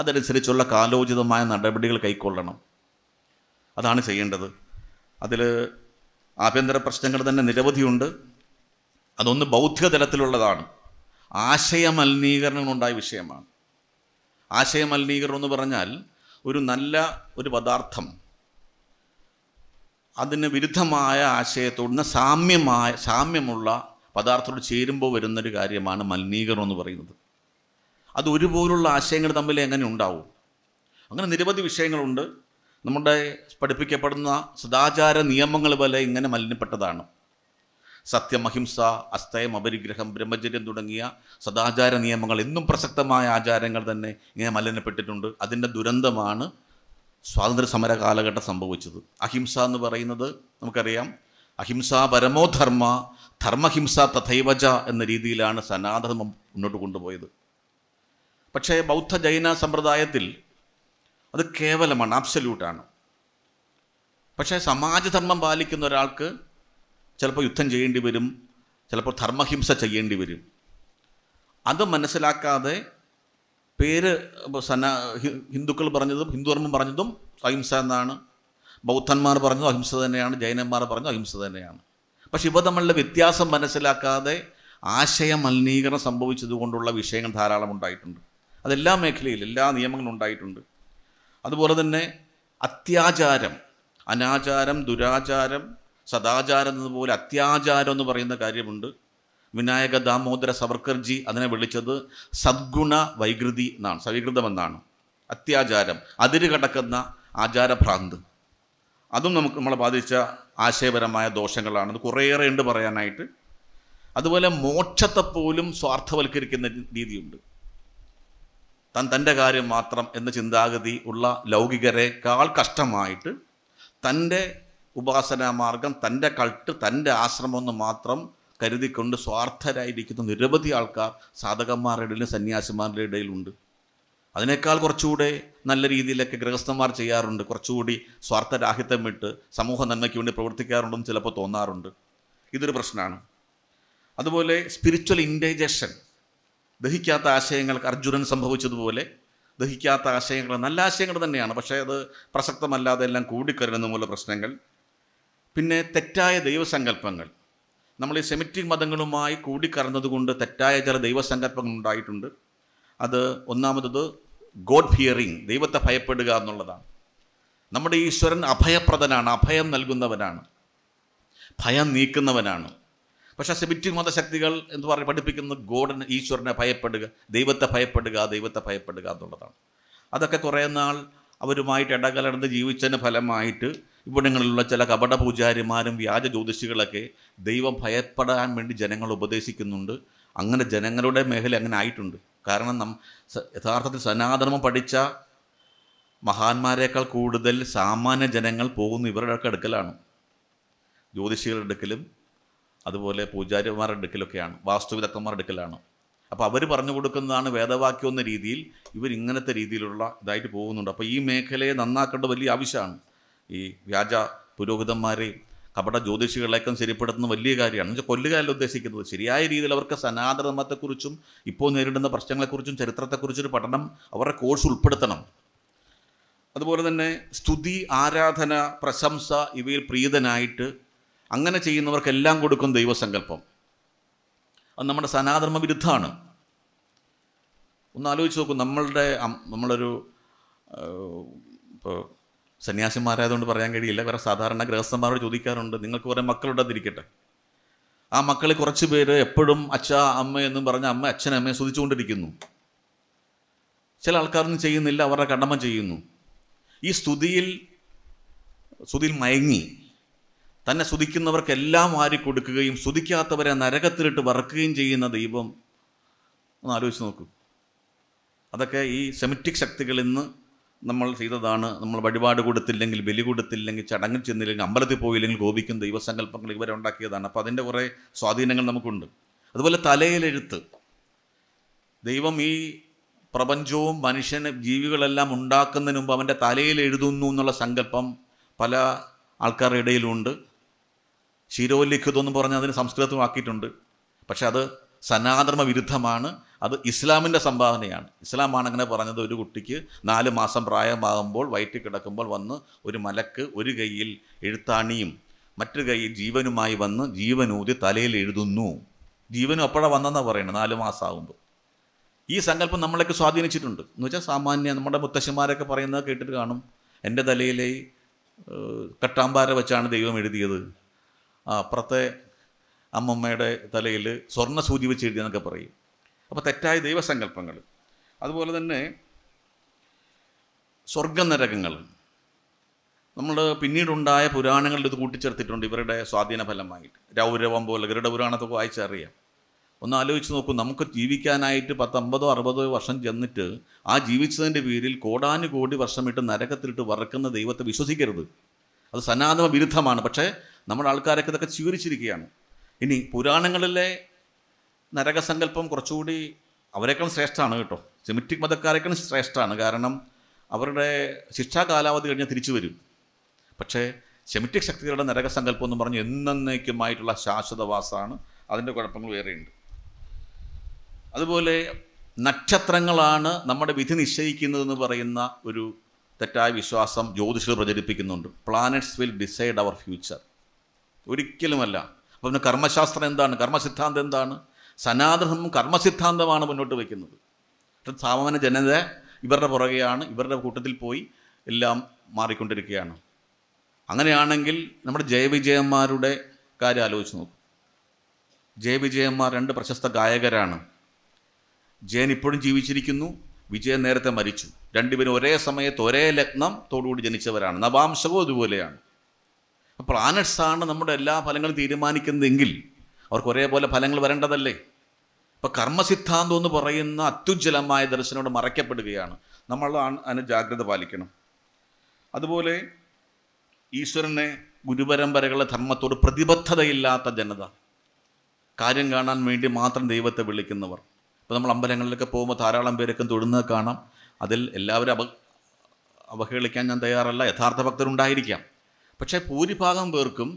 അതനുസരിച്ചുള്ള കാലോചിതമായ നടപടികൾ കൈക്കൊള്ളണം അതാണ് ചെയ്യേണ്ടത് അതിൽ ആഭ്യന്തര പ്രശ്നങ്ങൾ തന്നെ നിരവധിയുണ്ട് അതൊന്ന് ബൗദ്ധിക തലത്തിലുള്ളതാണ് ആശയമലിനീകരണം ഉണ്ടായ വിഷയമാണ് ആശയമലിനീകരണം എന്ന് പറഞ്ഞാൽ ഒരു നല്ല ഒരു പദാർത്ഥം അതിന് വിരുദ്ധമായ ആശയത്തോടുന്ന സാമ്യമായ സാമ്യമുള്ള പദാർത്ഥത്തോട് ചേരുമ്പോൾ വരുന്നൊരു കാര്യമാണ് മലിനീകരണം എന്ന് പറയുന്നത് അത് ഒരുപോലുള്ള ആശയങ്ങൾ തമ്മിൽ എങ്ങനെ ഉണ്ടാവും അങ്ങനെ നിരവധി വിഷയങ്ങളുണ്ട് നമ്മുടെ പഠിപ്പിക്കപ്പെടുന്ന സദാചാര നിയമങ്ങൾ പോലെ ഇങ്ങനെ മലിനപ്പെട്ടതാണ് സത്യം അഹിംസ അസ്തയം അപരിഗ്രഹം ബ്രഹ്മചര്യം തുടങ്ങിയ സദാചാര നിയമങ്ങൾ എന്നും പ്രസക്തമായ ആചാരങ്ങൾ തന്നെ ഇങ്ങനെ മലിനപ്പെട്ടിട്ടുണ്ട് അതിൻ്റെ ദുരന്തമാണ് സ്വാതന്ത്ര്യ സമര കാലഘട്ടം സംഭവിച്ചത് അഹിംസ എന്ന് പറയുന്നത് നമുക്കറിയാം അഹിംസ പരമോധർമ്മ ധർമ്മഹിംസ തഥൈവജ എന്ന രീതിയിലാണ് സനാതനം മുന്നോട്ട് കൊണ്ടുപോയത് പക്ഷേ ബൗദ്ധ ജൈന സമ്പ്രദായത്തിൽ അത് കേവലമാണ് ആബ്സല്യൂട്ടാണ് പക്ഷേ സമാജധർമ്മം പാലിക്കുന്ന ഒരാൾക്ക് ചിലപ്പോൾ യുദ്ധം ചെയ്യേണ്ടി വരും ചിലപ്പോൾ ധർമ്മഹിംസ ചെയ്യേണ്ടി വരും അത് മനസ്സിലാക്കാതെ പേര് സന ഹിന്ദുക്കൾ പറഞ്ഞതും ഹിന്ദുധർമ്മം പറഞ്ഞതും അഹിംസ എന്നാണ് ബൗദ്ധന്മാർ പറഞ്ഞു അഹിംസ തന്നെയാണ് ജൈനന്മാർ പറഞ്ഞു അഹിംസ തന്നെയാണ് പക്ഷെ ഇവ തമ്മിലുള്ള വ്യത്യാസം മനസ്സിലാക്കാതെ ആശയമലിനീകരണം സംഭവിച്ചതുകൊണ്ടുള്ള വിഷയങ്ങൾ ധാരാളം ഉണ്ടായിട്ടുണ്ട് അതെല്ലാ മേഖലയിലും എല്ലാ നിയമങ്ങളും ഉണ്ടായിട്ടുണ്ട് അതുപോലെ തന്നെ അത്യാചാരം അനാചാരം ദുരാചാരം സദാചാരം എന്നതുപോലെ അത്യാചാരം എന്ന് പറയുന്ന കാര്യമുണ്ട് വിനായക ദാമോദര സവർക്കർജി അതിനെ വിളിച്ചത് സദ്ഗുണ വൈകൃതി എന്നാണ് സവികൃതമെന്നാണ് അത്യാചാരം അതിരുകടക്കുന്ന കടക്കുന്ന ആചാരഭ്രാന്ത് അതും നമുക്ക് നമ്മളെ ബാധിച്ച ആശയപരമായ ദോഷങ്ങളാണ് കുറേയേറെ ഉണ്ട് പറയാനായിട്ട് അതുപോലെ മോക്ഷത്തെ പോലും സ്വാർത്ഥവൽക്കരിക്കുന്ന രീതിയുണ്ട് തൻ തൻ്റെ കാര്യം മാത്രം എന്ന ചിന്താഗതി ഉള്ള ലൗകികരെക്കാൾ കഷ്ടമായിട്ട് തൻ്റെ ഉപാസനാമാർഗം തൻ്റെ കൾട്ട് തൻ്റെ ആശ്രമം എന്ന് മാത്രം കരുതിക്കൊണ്ട് സ്വാർത്ഥരായിരിക്കുന്ന നിരവധി ആൾക്കാർ സാധകന്മാരുടെ ഇടയിലും സന്യാസിമാരുടെ ഇടയിലുണ്ട് അതിനേക്കാൾ കുറച്ചുകൂടെ നല്ല രീതിയിലൊക്കെ ഗൃഹസ്ഥന്മാർ ചെയ്യാറുണ്ട് കുറച്ചുകൂടി സ്വാർത്ഥരാഹിത്യം വിട്ട് സമൂഹ നന്മയ്ക്ക് വേണ്ടി പ്രവർത്തിക്കാറുണ്ടെന്ന് ചിലപ്പോൾ തോന്നാറുണ്ട് ഇതൊരു പ്രശ്നമാണ് അതുപോലെ സ്പിരിച്വൽ ഇൻഡൈജഷൻ ദഹിക്കാത്ത ആശയങ്ങൾക്ക് അർജുനൻ സംഭവിച്ചതുപോലെ ദഹിക്കാത്ത ആശയങ്ങൾ നല്ല ആശയങ്ങൾ തന്നെയാണ് പക്ഷേ അത് പ്രസക്തമല്ലാതെ എല്ലാം കൂടിക്കരുതുന്ന പോലെ പ്രശ്നങ്ങൾ പിന്നെ തെറ്റായ ദൈവസങ്കല്പങ്ങൾ നമ്മൾ ഈ സെമിറ്റിക് മതങ്ങളുമായി കൂടിക്കറന്നതുകൊണ്ട് തെറ്റായ ചില ദൈവസങ്കല്പങ്ങൾ ഉണ്ടായിട്ടുണ്ട് അത് ഒന്നാമത് ഗോഡ് ഫിയറിങ് ദൈവത്തെ ഭയപ്പെടുക എന്നുള്ളതാണ് നമ്മുടെ ഈശ്വരൻ അഭയപ്രദനാണ് അഭയം നൽകുന്നവനാണ് ഭയം നീക്കുന്നവനാണ് പക്ഷേ സെബിറ്റിക് മതശക്തികൾ എന്ന് പറഞ്ഞ് പഠിപ്പിക്കുന്നത് ഗോഡിന് ഈശ്വരനെ ഭയപ്പെടുക ദൈവത്തെ ഭയപ്പെടുക ദൈവത്തെ ഭയപ്പെടുക എന്നുള്ളതാണ് അതൊക്കെ കുറേ നാൾ അവരുമായിട്ട് ഇടകലർന്ന് ജീവിച്ചതിന് ഫലമായിട്ട് ഇവിടങ്ങളിലുള്ള ചില കപട പൂജാരിമാരും വ്യാജ ജ്യോതിഷികളൊക്കെ ദൈവം ഭയപ്പെടാൻ വേണ്ടി ജനങ്ങൾ ഉപദേശിക്കുന്നുണ്ട് അങ്ങനെ ജനങ്ങളുടെ മേഖല അങ്ങനെ ആയിട്ടുണ്ട് കാരണം നം യഥാർത്ഥത്തിൽ സനാതനം പഠിച്ച മഹാന്മാരെക്കാൾ കൂടുതൽ സാമാന്യ ജനങ്ങൾ പോകുന്ന ഇവരുടെ ഒക്കെ അടുക്കലാണ് ജ്യോതിഷികളുടെ അടുക്കലും അതുപോലെ പൂജാരിമാരുടെ അടുക്കലൊക്കെയാണ് വാസ്തുവിദഗ്ധന്മാരുടെ അടുക്കലാണ് അപ്പോൾ അവർ പറഞ്ഞു കൊടുക്കുന്നതാണ് വേദവാക്യം എന്ന രീതിയിൽ ഇവരിങ്ങനത്തെ രീതിയിലുള്ള ഇതായിട്ട് പോകുന്നുണ്ട് അപ്പോൾ ഈ മേഖലയെ നന്നാക്കേണ്ട വലിയ ആവശ്യമാണ് ഈ വ്യാജ പുരോഹിതന്മാരെയും കപട ജ്യോതിഷികളെയൊക്കെ ശരിപ്പെടുത്തുന്ന വലിയ കാര്യമാണ് എന്നുവെച്ചാൽ കൊല്ലുകാരിൽ ഉദ്ദേശിക്കുന്നത് ശരിയായ രീതിയിൽ അവർക്ക് സനാതനധർമ്മത്തെക്കുറിച്ചും ഇപ്പോൾ നേരിടുന്ന പ്രശ്നങ്ങളെക്കുറിച്ചും ചരിത്രത്തെക്കുറിച്ചൊരു പഠനം അവരുടെ കോഴ്സ് ഉൾപ്പെടുത്തണം അതുപോലെ തന്നെ സ്തുതി ആരാധന പ്രശംസ ഇവയിൽ പ്രീതനായിട്ട് അങ്ങനെ ചെയ്യുന്നവർക്കെല്ലാം കൊടുക്കും ദൈവസങ്കല്പം അത് നമ്മുടെ സനാതനമ വിരുദ്ധമാണ് ഒന്ന് ആലോചിച്ച് നോക്കൂ നമ്മളുടെ നമ്മളൊരു ഇപ്പോൾ സന്യാസിമാരായതുകൊണ്ട് പറയാൻ കഴിയില്ല വേറെ സാധാരണ ഗൃഹസ്ഥന്മാരോട് ചോദിക്കാറുണ്ട് നിങ്ങൾക്ക് കുറേ മക്കളുണ്ടാതിരിക്കട്ടെ ആ മക്കളെ കുറച്ച് പേര് എപ്പോഴും അച്ഛ അമ്മ എന്നും പറഞ്ഞ അമ്മ അച്ഛനെ അമ്മയെ സ്തുതിച്ചുകൊണ്ടിരിക്കുന്നു ചില ആൾക്കാരൊന്നും ചെയ്യുന്നില്ല അവരുടെ കടമ ചെയ്യുന്നു ഈ സ്തുതിയിൽ സ്തുതിയിൽ മയങ്ങി തന്നെ സ്തുതിക്കുന്നവർക്കെല്ലാം വാരി കൊടുക്കുകയും സ്തുതിക്കാത്തവരെ നരകത്തിലിട്ട് വറക്കുകയും ചെയ്യുന്ന ദൈവം ഒന്ന് ആലോചിച്ച് നോക്കൂ അതൊക്കെ ഈ സെമിറ്റിക് ശക്തികളിൽ നിന്ന് നമ്മൾ ചെയ്തതാണ് നമ്മൾ വഴിപാട് കൊടുത്തില്ലെങ്കിൽ ബലി കൊടുത്തില്ലെങ്കിൽ ചടങ്ങിൽ ചെന്നില്ലെങ്കിൽ അമ്പലത്തിൽ പോയില്ലെങ്കിൽ ഗോപിക്കും ദൈവസങ്കല്പങ്ങൾ ഇവരെ ഉണ്ടാക്കിയതാണ് അപ്പോൾ അതിൻ്റെ കുറേ സ്വാധീനങ്ങൾ നമുക്കുണ്ട് അതുപോലെ തലയിലെഴുത്ത് ദൈവം ഈ പ്രപഞ്ചവും മനുഷ്യന് ജീവികളെല്ലാം ഉണ്ടാക്കുന്നതിന് മുമ്പ് അവൻ്റെ തലയിൽ എഴുതുന്നു എന്നുള്ള സങ്കല്പം പല ആൾക്കാരുടെ ഇടയിലുണ്ട് ശിരോലിഖിതം എന്ന് പറഞ്ഞാൽ അതിന് സംസ്കൃതമാക്കിയിട്ടുണ്ട് പക്ഷെ അത് സനാധർമ്മ വിരുദ്ധമാണ് അത് ഇസ്ലാമിൻ്റെ സംഭാവനയാണ് ഇസ്ലാമാണ് അങ്ങനെ പറഞ്ഞത് ഒരു കുട്ടിക്ക് നാല് മാസം പ്രായമാകുമ്പോൾ വയറ്റിൽ കിടക്കുമ്പോൾ വന്ന് ഒരു മലക്ക് ഒരു കൈയിൽ എഴുത്താണിയും മറ്റു കൈയിൽ ജീവനുമായി വന്ന് ജീവനൂതി തലയിൽ എഴുതുന്നു ജീവനും അപ്പോഴാണ് വന്നതെന്നാണ് പറയുന്നത് നാല് മാസമാകുമ്പോൾ ഈ സങ്കല്പം നമ്മളൊക്കെ സ്വാധീനിച്ചിട്ടുണ്ട് എന്ന് വെച്ചാൽ സാമാന്യ നമ്മുടെ മുത്തശ്ശന്മാരൊക്കെ പറയുന്നത് കേട്ടിട്ട് കാണും എൻ്റെ തലയിലെ കട്ടാമ്പാര വെച്ചാണ് ദൈവം എഴുതിയത് അപ്പുറത്തെ അമ്മമ്മയുടെ തലയിൽ സ്വർണ്ണ സൂചി വെച്ച് എഴുതിയെന്നൊക്കെ പറയും അപ്പോൾ തെറ്റായ ദൈവസങ്കല്പങ്ങൾ അതുപോലെ തന്നെ സ്വർഗനരകങ്ങൾ നമ്മൾ പിന്നീടുണ്ടായ പുരാണങ്ങളിൽ ഇത് കൂട്ടിച്ചേർത്തിട്ടുണ്ട് ഇവരുടെ സ്വാധീന ഫലമായിട്ട് രൗരവം പോലെ ഗരുഡ പുരാണത്തൊക്കെ വായിച്ചറിയാം ഒന്ന് ആലോചിച്ച് നോക്കൂ നമുക്ക് ജീവിക്കാനായിട്ട് പത്തൊമ്പതോ അറുപതോ വർഷം ചെന്നിട്ട് ആ ജീവിച്ചതിൻ്റെ പേരിൽ കോടാനുകോടി വർഷമിട്ട് നരകത്തിലിട്ട് വറക്കുന്ന ദൈവത്തെ വിശ്വസിക്കരുത് അത് സനാതന വിരുദ്ധമാണ് പക്ഷേ നമ്മുടെ ആൾക്കാരൊക്കെ ഇതൊക്കെ സ്വീകരിച്ചിരിക്കുകയാണ് ഇനി പുരാണങ്ങളിലെ നരകസങ്കല്പം കുറച്ചുകൂടി അവരെക്കാളും ശ്രേഷ്ഠമാണ് കേട്ടോ സെമിറ്റിക് മതക്കാരെക്കാളും ശ്രേഷ്ഠമാണ് കാരണം അവരുടെ ശിക്ഷാ കാലാവധി കഴിഞ്ഞാൽ തിരിച്ചു വരും പക്ഷേ സെമിറ്റിക് ശക്തികളുടെ നരകസങ്കല്പം എന്ന് പറഞ്ഞ് എന്നേക്കുമായിട്ടുള്ള ശാശ്വതവാസമാണ് അതിൻ്റെ കുഴപ്പങ്ങൾ വേറെയുണ്ട് അതുപോലെ നക്ഷത്രങ്ങളാണ് നമ്മുടെ വിധി നിശ്ചയിക്കുന്നതെന്ന് പറയുന്ന ഒരു തെറ്റായ വിശ്വാസം ജ്യോതിഷർ പ്രചരിപ്പിക്കുന്നുണ്ട് പ്ലാനറ്റ്സ് വിൽ ഡിസൈഡ് അവർ ഫ്യൂച്ചർ ഒരിക്കലുമല്ല അപ്പം കർമ്മശാസ്ത്രം എന്താണ് കർമ്മസിദ്ധാന്തം എന്താണ് സനാതനം കർമ്മസിദ്ധാന്തമാണ് മുന്നോട്ട് വയ്ക്കുന്നത് സാമാന്യ ജനത ഇവരുടെ പുറകെയാണ് ഇവരുടെ കൂട്ടത്തിൽ പോയി എല്ലാം മാറിക്കൊണ്ടിരിക്കുകയാണ് അങ്ങനെയാണെങ്കിൽ നമ്മുടെ ജയവിജയന്മാരുടെ കാര്യം ആലോചിച്ച് നോക്കും ജയവിജയന്മാർ രണ്ട് പ്രശസ്ത ഗായകരാണ് ജയൻ ഇപ്പോഴും ജീവിച്ചിരിക്കുന്നു വിജയൻ നേരത്തെ മരിച്ചു രണ്ടുപേരും ഒരേ സമയത്ത് ഒരേ ലഗ്നം തോടുകൂടി ജനിച്ചവരാണ് നവാംശവും അതുപോലെയാണ് അപ്പോൾ പ്ലാനറ്റ്സാണ് നമ്മുടെ എല്ലാ ഫലങ്ങളും തീരുമാനിക്കുന്നതെങ്കിൽ അവർക്ക് ഒരേപോലെ ഫലങ്ങൾ വരേണ്ടതല്ലേ ഇപ്പം കർമ്മസിദ്ധാന്തം എന്ന് പറയുന്ന അത്യുജ്ജലമായ ദർശനോട് മറയ്ക്കപ്പെടുകയാണ് നമ്മൾ അതിന് ജാഗ്രത പാലിക്കണം അതുപോലെ ഈശ്വരനെ ഗുരുപരമ്പരകളെ ധർമ്മത്തോട് പ്രതിബദ്ധതയില്ലാത്ത ജനത കാര്യം കാണാൻ വേണ്ടി മാത്രം ദൈവത്തെ വിളിക്കുന്നവർ ഇപ്പം നമ്മൾ അമ്പലങ്ങളിലൊക്കെ പോകുമ്പോൾ ധാരാളം പേരൊക്കെ തൊഴുന്നത് കാണാം അതിൽ എല്ലാവരും അപ അവഹേളിക്കാൻ ഞാൻ തയ്യാറല്ല യഥാർത്ഥ ഭക്തരുണ്ടായിരിക്കാം പക്ഷേ ഭൂരിഭാഗം പേർക്കും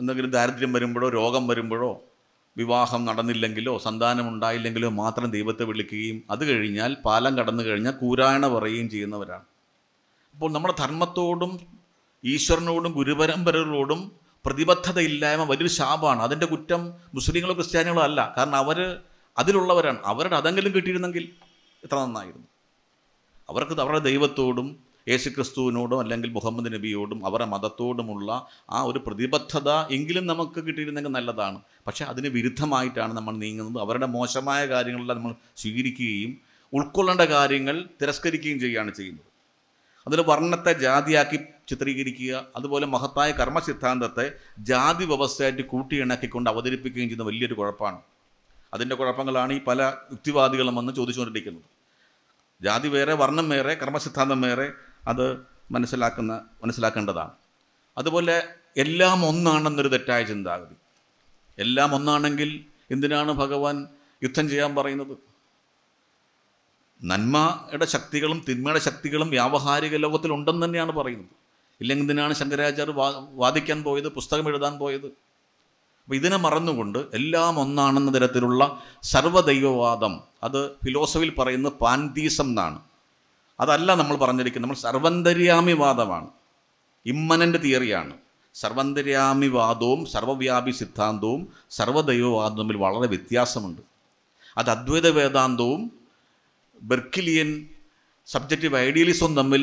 എന്തെങ്കിലും ദാരിദ്ര്യം വരുമ്പോഴോ രോഗം വരുമ്പോഴോ വിവാഹം നടന്നില്ലെങ്കിലോ സന്താനമുണ്ടായില്ലെങ്കിലോ മാത്രം ദൈവത്തെ വിളിക്കുകയും അത് കഴിഞ്ഞാൽ പാലം കടന്നു കഴിഞ്ഞാൽ കൂരായണ പറയുകയും ചെയ്യുന്നവരാണ് അപ്പോൾ നമ്മുടെ ധർമ്മത്തോടും ഈശ്വരനോടും ഗുരുപരമ്പരകളോടും പ്രതിബദ്ധതയില്ലായ്മ വലിയൊരു ശാപമാണ് അതിൻ്റെ കുറ്റം മുസ്ലിങ്ങളോ ക്രിസ്ത്യാനികളോ അല്ല കാരണം അവർ അതിലുള്ളവരാണ് അവരുടെ അതെങ്കിലും കിട്ടിയിരുന്നെങ്കിൽ എത്ര നന്നായിരുന്നു അവർക്ക് അവരുടെ ദൈവത്തോടും യേശുക്രിസ്തുവിനോടും അല്ലെങ്കിൽ മുഹമ്മദ് നബിയോടും അവരുടെ മതത്തോടുമുള്ള ആ ഒരു പ്രതിബദ്ധത എങ്കിലും നമുക്ക് കിട്ടിയിരുന്നെങ്കിൽ നല്ലതാണ് പക്ഷേ അതിന് വിരുദ്ധമായിട്ടാണ് നമ്മൾ നീങ്ങുന്നത് അവരുടെ മോശമായ കാര്യങ്ങളെല്ലാം നമ്മൾ സ്വീകരിക്കുകയും ഉൾക്കൊള്ളേണ്ട കാര്യങ്ങൾ തിരസ്കരിക്കുകയും ചെയ്യുകയാണ് ചെയ്യുന്നത് അതിൽ വർണ്ണത്തെ ജാതിയാക്കി ചിത്രീകരിക്കുക അതുപോലെ മഹത്തായ കർമ്മ സിദ്ധാന്തത്തെ ജാതി വ്യവസ്ഥയായിട്ട് കൂട്ടിയിണക്കിക്കൊണ്ട് അവതരിപ്പിക്കുകയും ചെയ്യുന്ന വലിയൊരു കുഴപ്പമാണ് അതിൻ്റെ കുഴപ്പങ്ങളാണ് ഈ പല യുക്തിവാദികളും വന്ന് ചോദിച്ചുകൊണ്ടിരിക്കുന്നത് ജാതി വേറെ വർണ്ണം വേറെ കർമ്മസിദ്ധാന്തം വേറെ അത് മനസ്സിലാക്കുന്ന മനസ്സിലാക്കേണ്ടതാണ് അതുപോലെ എല്ലാം ഒന്നാണെന്നൊരു തെറ്റായ ചിന്താഗതി എല്ലാം ഒന്നാണെങ്കിൽ എന്തിനാണ് ഭഗവാൻ യുദ്ധം ചെയ്യാൻ പറയുന്നത് നന്മയുടെ ശക്തികളും തിന്മയുടെ ശക്തികളും വ്യാവഹാരിക ലോകത്തിലുണ്ടെന്ന് തന്നെയാണ് പറയുന്നത് ഇല്ലെങ്കിൽ എന്തിനാണ് ശങ്കരാചാര്യ വാദിക്കാൻ പോയത് പുസ്തകം എഴുതാൻ പോയത് അപ്പം ഇതിനെ മറന്നുകൊണ്ട് എല്ലാം ഒന്നാണെന്ന തരത്തിലുള്ള സർവദൈവവാദം അത് ഫിലോസഫിയിൽ പറയുന്ന പാൻതീസം എന്നാണ് അതല്ല നമ്മൾ പറഞ്ഞിരിക്കുന്നത് നമ്മൾ സർവന്തര്യാമിവാദമാണ് ഇമ്മനൻ്റെ തിയറിയാണ് സർവന്തര്യാമിവാദവും സർവവ്യാപി സിദ്ധാന്തവും സർവദൈവവാദവും തമ്മിൽ വളരെ വ്യത്യാസമുണ്ട് അത് അദ്വൈത വേദാന്തവും ബെർക്കിലിയൻ സബ്ജക്റ്റീവ് ഐഡിയലിസവും തമ്മിൽ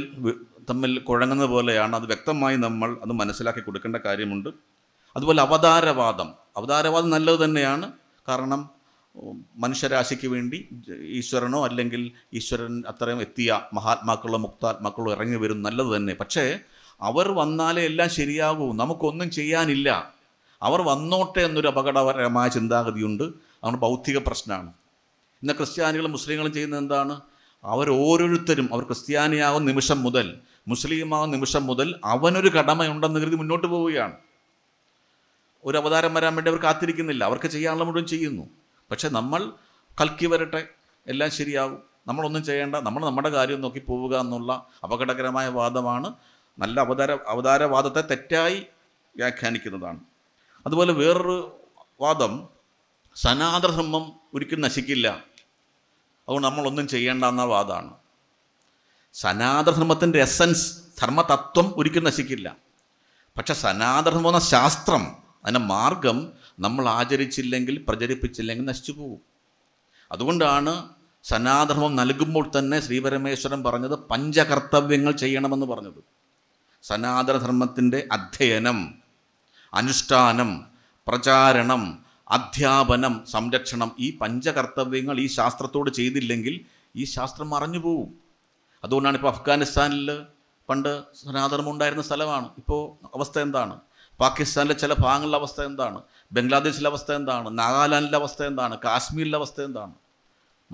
തമ്മിൽ കുഴങ്ങുന്ന പോലെയാണ് അത് വ്യക്തമായി നമ്മൾ അത് മനസ്സിലാക്കി കൊടുക്കേണ്ട കാര്യമുണ്ട് അതുപോലെ അവതാരവാദം അവതാരവാദം നല്ലത് തന്നെയാണ് കാരണം മനുഷ്യരാശിക്ക് വേണ്ടി ഈശ്വരനോ അല്ലെങ്കിൽ ഈശ്വരൻ അത്രയും എത്തിയ മഹാത്മാക്കളോ മുക്താത്മാക്കളോ ഇറങ്ങി വരും നല്ലത് തന്നെ പക്ഷേ അവർ വന്നാലേ എല്ലാം ശരിയാകൂ നമുക്കൊന്നും ചെയ്യാനില്ല അവർ വന്നോട്ടെ എന്നൊരു അപകടകരമായ ചിന്താഗതിയുണ്ട് അതുകൊണ്ട് ഭൗതിക പ്രശ്നമാണ് ഇന്ന് ക്രിസ്ത്യാനികളും മുസ്ലിങ്ങളും ചെയ്യുന്നത് എന്താണ് അവരോരോരുത്തരും അവർ ക്രിസ്ത്യാനിയാകും നിമിഷം മുതൽ മുസ്ലിമാകും നിമിഷം മുതൽ അവനൊരു കടമയുണ്ടെന്ന് കരുതി മുന്നോട്ട് പോവുകയാണ് ഒരു അവതാരം വരാൻ വേണ്ടി അവർ കാത്തിരിക്കുന്നില്ല അവർക്ക് ചെയ്യാനുള്ള മുഴുവൻ ചെയ്യുന്നു പക്ഷേ നമ്മൾ കൽക്കി വരട്ടെ എല്ലാം ശരിയാവും നമ്മളൊന്നും ചെയ്യേണ്ട നമ്മൾ നമ്മുടെ കാര്യം നോക്കി പോവുക എന്നുള്ള അപകടകരമായ വാദമാണ് നല്ല അവതാര അവതാരവാദത്തെ തെറ്റായി വ്യാഖ്യാനിക്കുന്നതാണ് അതുപോലെ വേറൊരു വാദം സനാതധർമ്മം ഒരിക്കലും നശിക്കില്ല അതുകൊണ്ട് നമ്മളൊന്നും ചെയ്യേണ്ട എന്ന വാദമാണ് സനാതധർമ്മത്തിൻ്റെ എസൻസ് ധർമ്മതത്വം ഒരിക്കലും നശിക്കില്ല പക്ഷെ സനാതധർമ്മം എന്ന ശാസ്ത്രം അതിൻ്റെ മാർഗം നമ്മൾ ആചരിച്ചില്ലെങ്കിൽ പ്രചരിപ്പിച്ചില്ലെങ്കിൽ നശിച്ചു പോകും അതുകൊണ്ടാണ് സനാധർമ്മം നൽകുമ്പോൾ തന്നെ ശ്രീപരമേശ്വരൻ പറഞ്ഞത് പഞ്ചകർത്തവ്യങ്ങൾ ചെയ്യണമെന്ന് പറഞ്ഞത് സനാതനധർമ്മത്തിൻ്റെ അധ്യയനം അനുഷ്ഠാനം പ്രചാരണം അധ്യാപനം സംരക്ഷണം ഈ പഞ്ചകർത്തവ്യങ്ങൾ ഈ ശാസ്ത്രത്തോട് ചെയ്തില്ലെങ്കിൽ ഈ ശാസ്ത്രം മറഞ്ഞു പോവും അതുകൊണ്ടാണ് ഇപ്പോൾ അഫ്ഗാനിസ്ഥാനിൽ പണ്ട് സനാതനം ഉണ്ടായിരുന്ന സ്ഥലമാണ് ഇപ്പോൾ അവസ്ഥ എന്താണ് പാകിസ്ഥാനിലെ ചില ഭാഗങ്ങളിലെ അവസ്ഥ എന്താണ് ബംഗ്ലാദേശിലെ അവസ്ഥ എന്താണ് നാഗാലാൻഡിലെ അവസ്ഥ എന്താണ് കാശ്മീരിലെ അവസ്ഥ എന്താണ്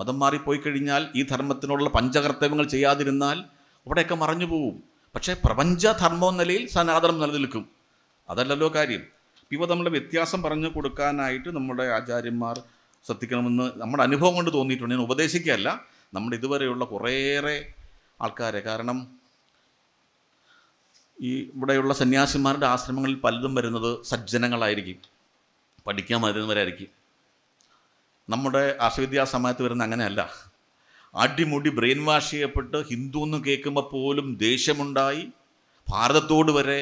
മതം മാറിപ്പോയി കഴിഞ്ഞാൽ ഈ ധർമ്മത്തിനോടുള്ള പഞ്ചകർത്തവ്യങ്ങൾ ചെയ്യാതിരുന്നാൽ അവിടെയൊക്കെ മറഞ്ഞു പോവും പക്ഷേ പ്രപഞ്ച ധർമ്മം നിലയിൽ സനാതനം നിലനിൽക്കും അതല്ലല്ലോ കാര്യം ഇപ്പോൾ നമ്മൾ വ്യത്യാസം പറഞ്ഞു കൊടുക്കാനായിട്ട് നമ്മുടെ ആചാര്യന്മാർ ശ്രദ്ധിക്കണമെന്ന് നമ്മുടെ അനുഭവം കൊണ്ട് തോന്നിയിട്ടുണ്ട് ഞാൻ ഉപദേശിക്കുകയല്ല നമ്മുടെ ഇതുവരെയുള്ള കുറേയേറെ ആൾക്കാരെ കാരണം ഈ ഇവിടെയുള്ള സന്യാസിമാരുടെ ആശ്രമങ്ങളിൽ പലതും വരുന്നത് സജ്ജനങ്ങളായിരിക്കും പഠിക്കാൻ വരുന്നവരായിരിക്കും നമ്മുടെ ആശ്രവിദ്യാ സമയത്ത് വരുന്ന അങ്ങനെയല്ല അടിമുടി ബ്രെയിൻ വാഷ് ചെയ്യപ്പെട്ട് ഹിന്ദു എന്ന് കേൾക്കുമ്പോൾ പോലും ദേഷ്യമുണ്ടായി ഭാരതത്തോട് വരെ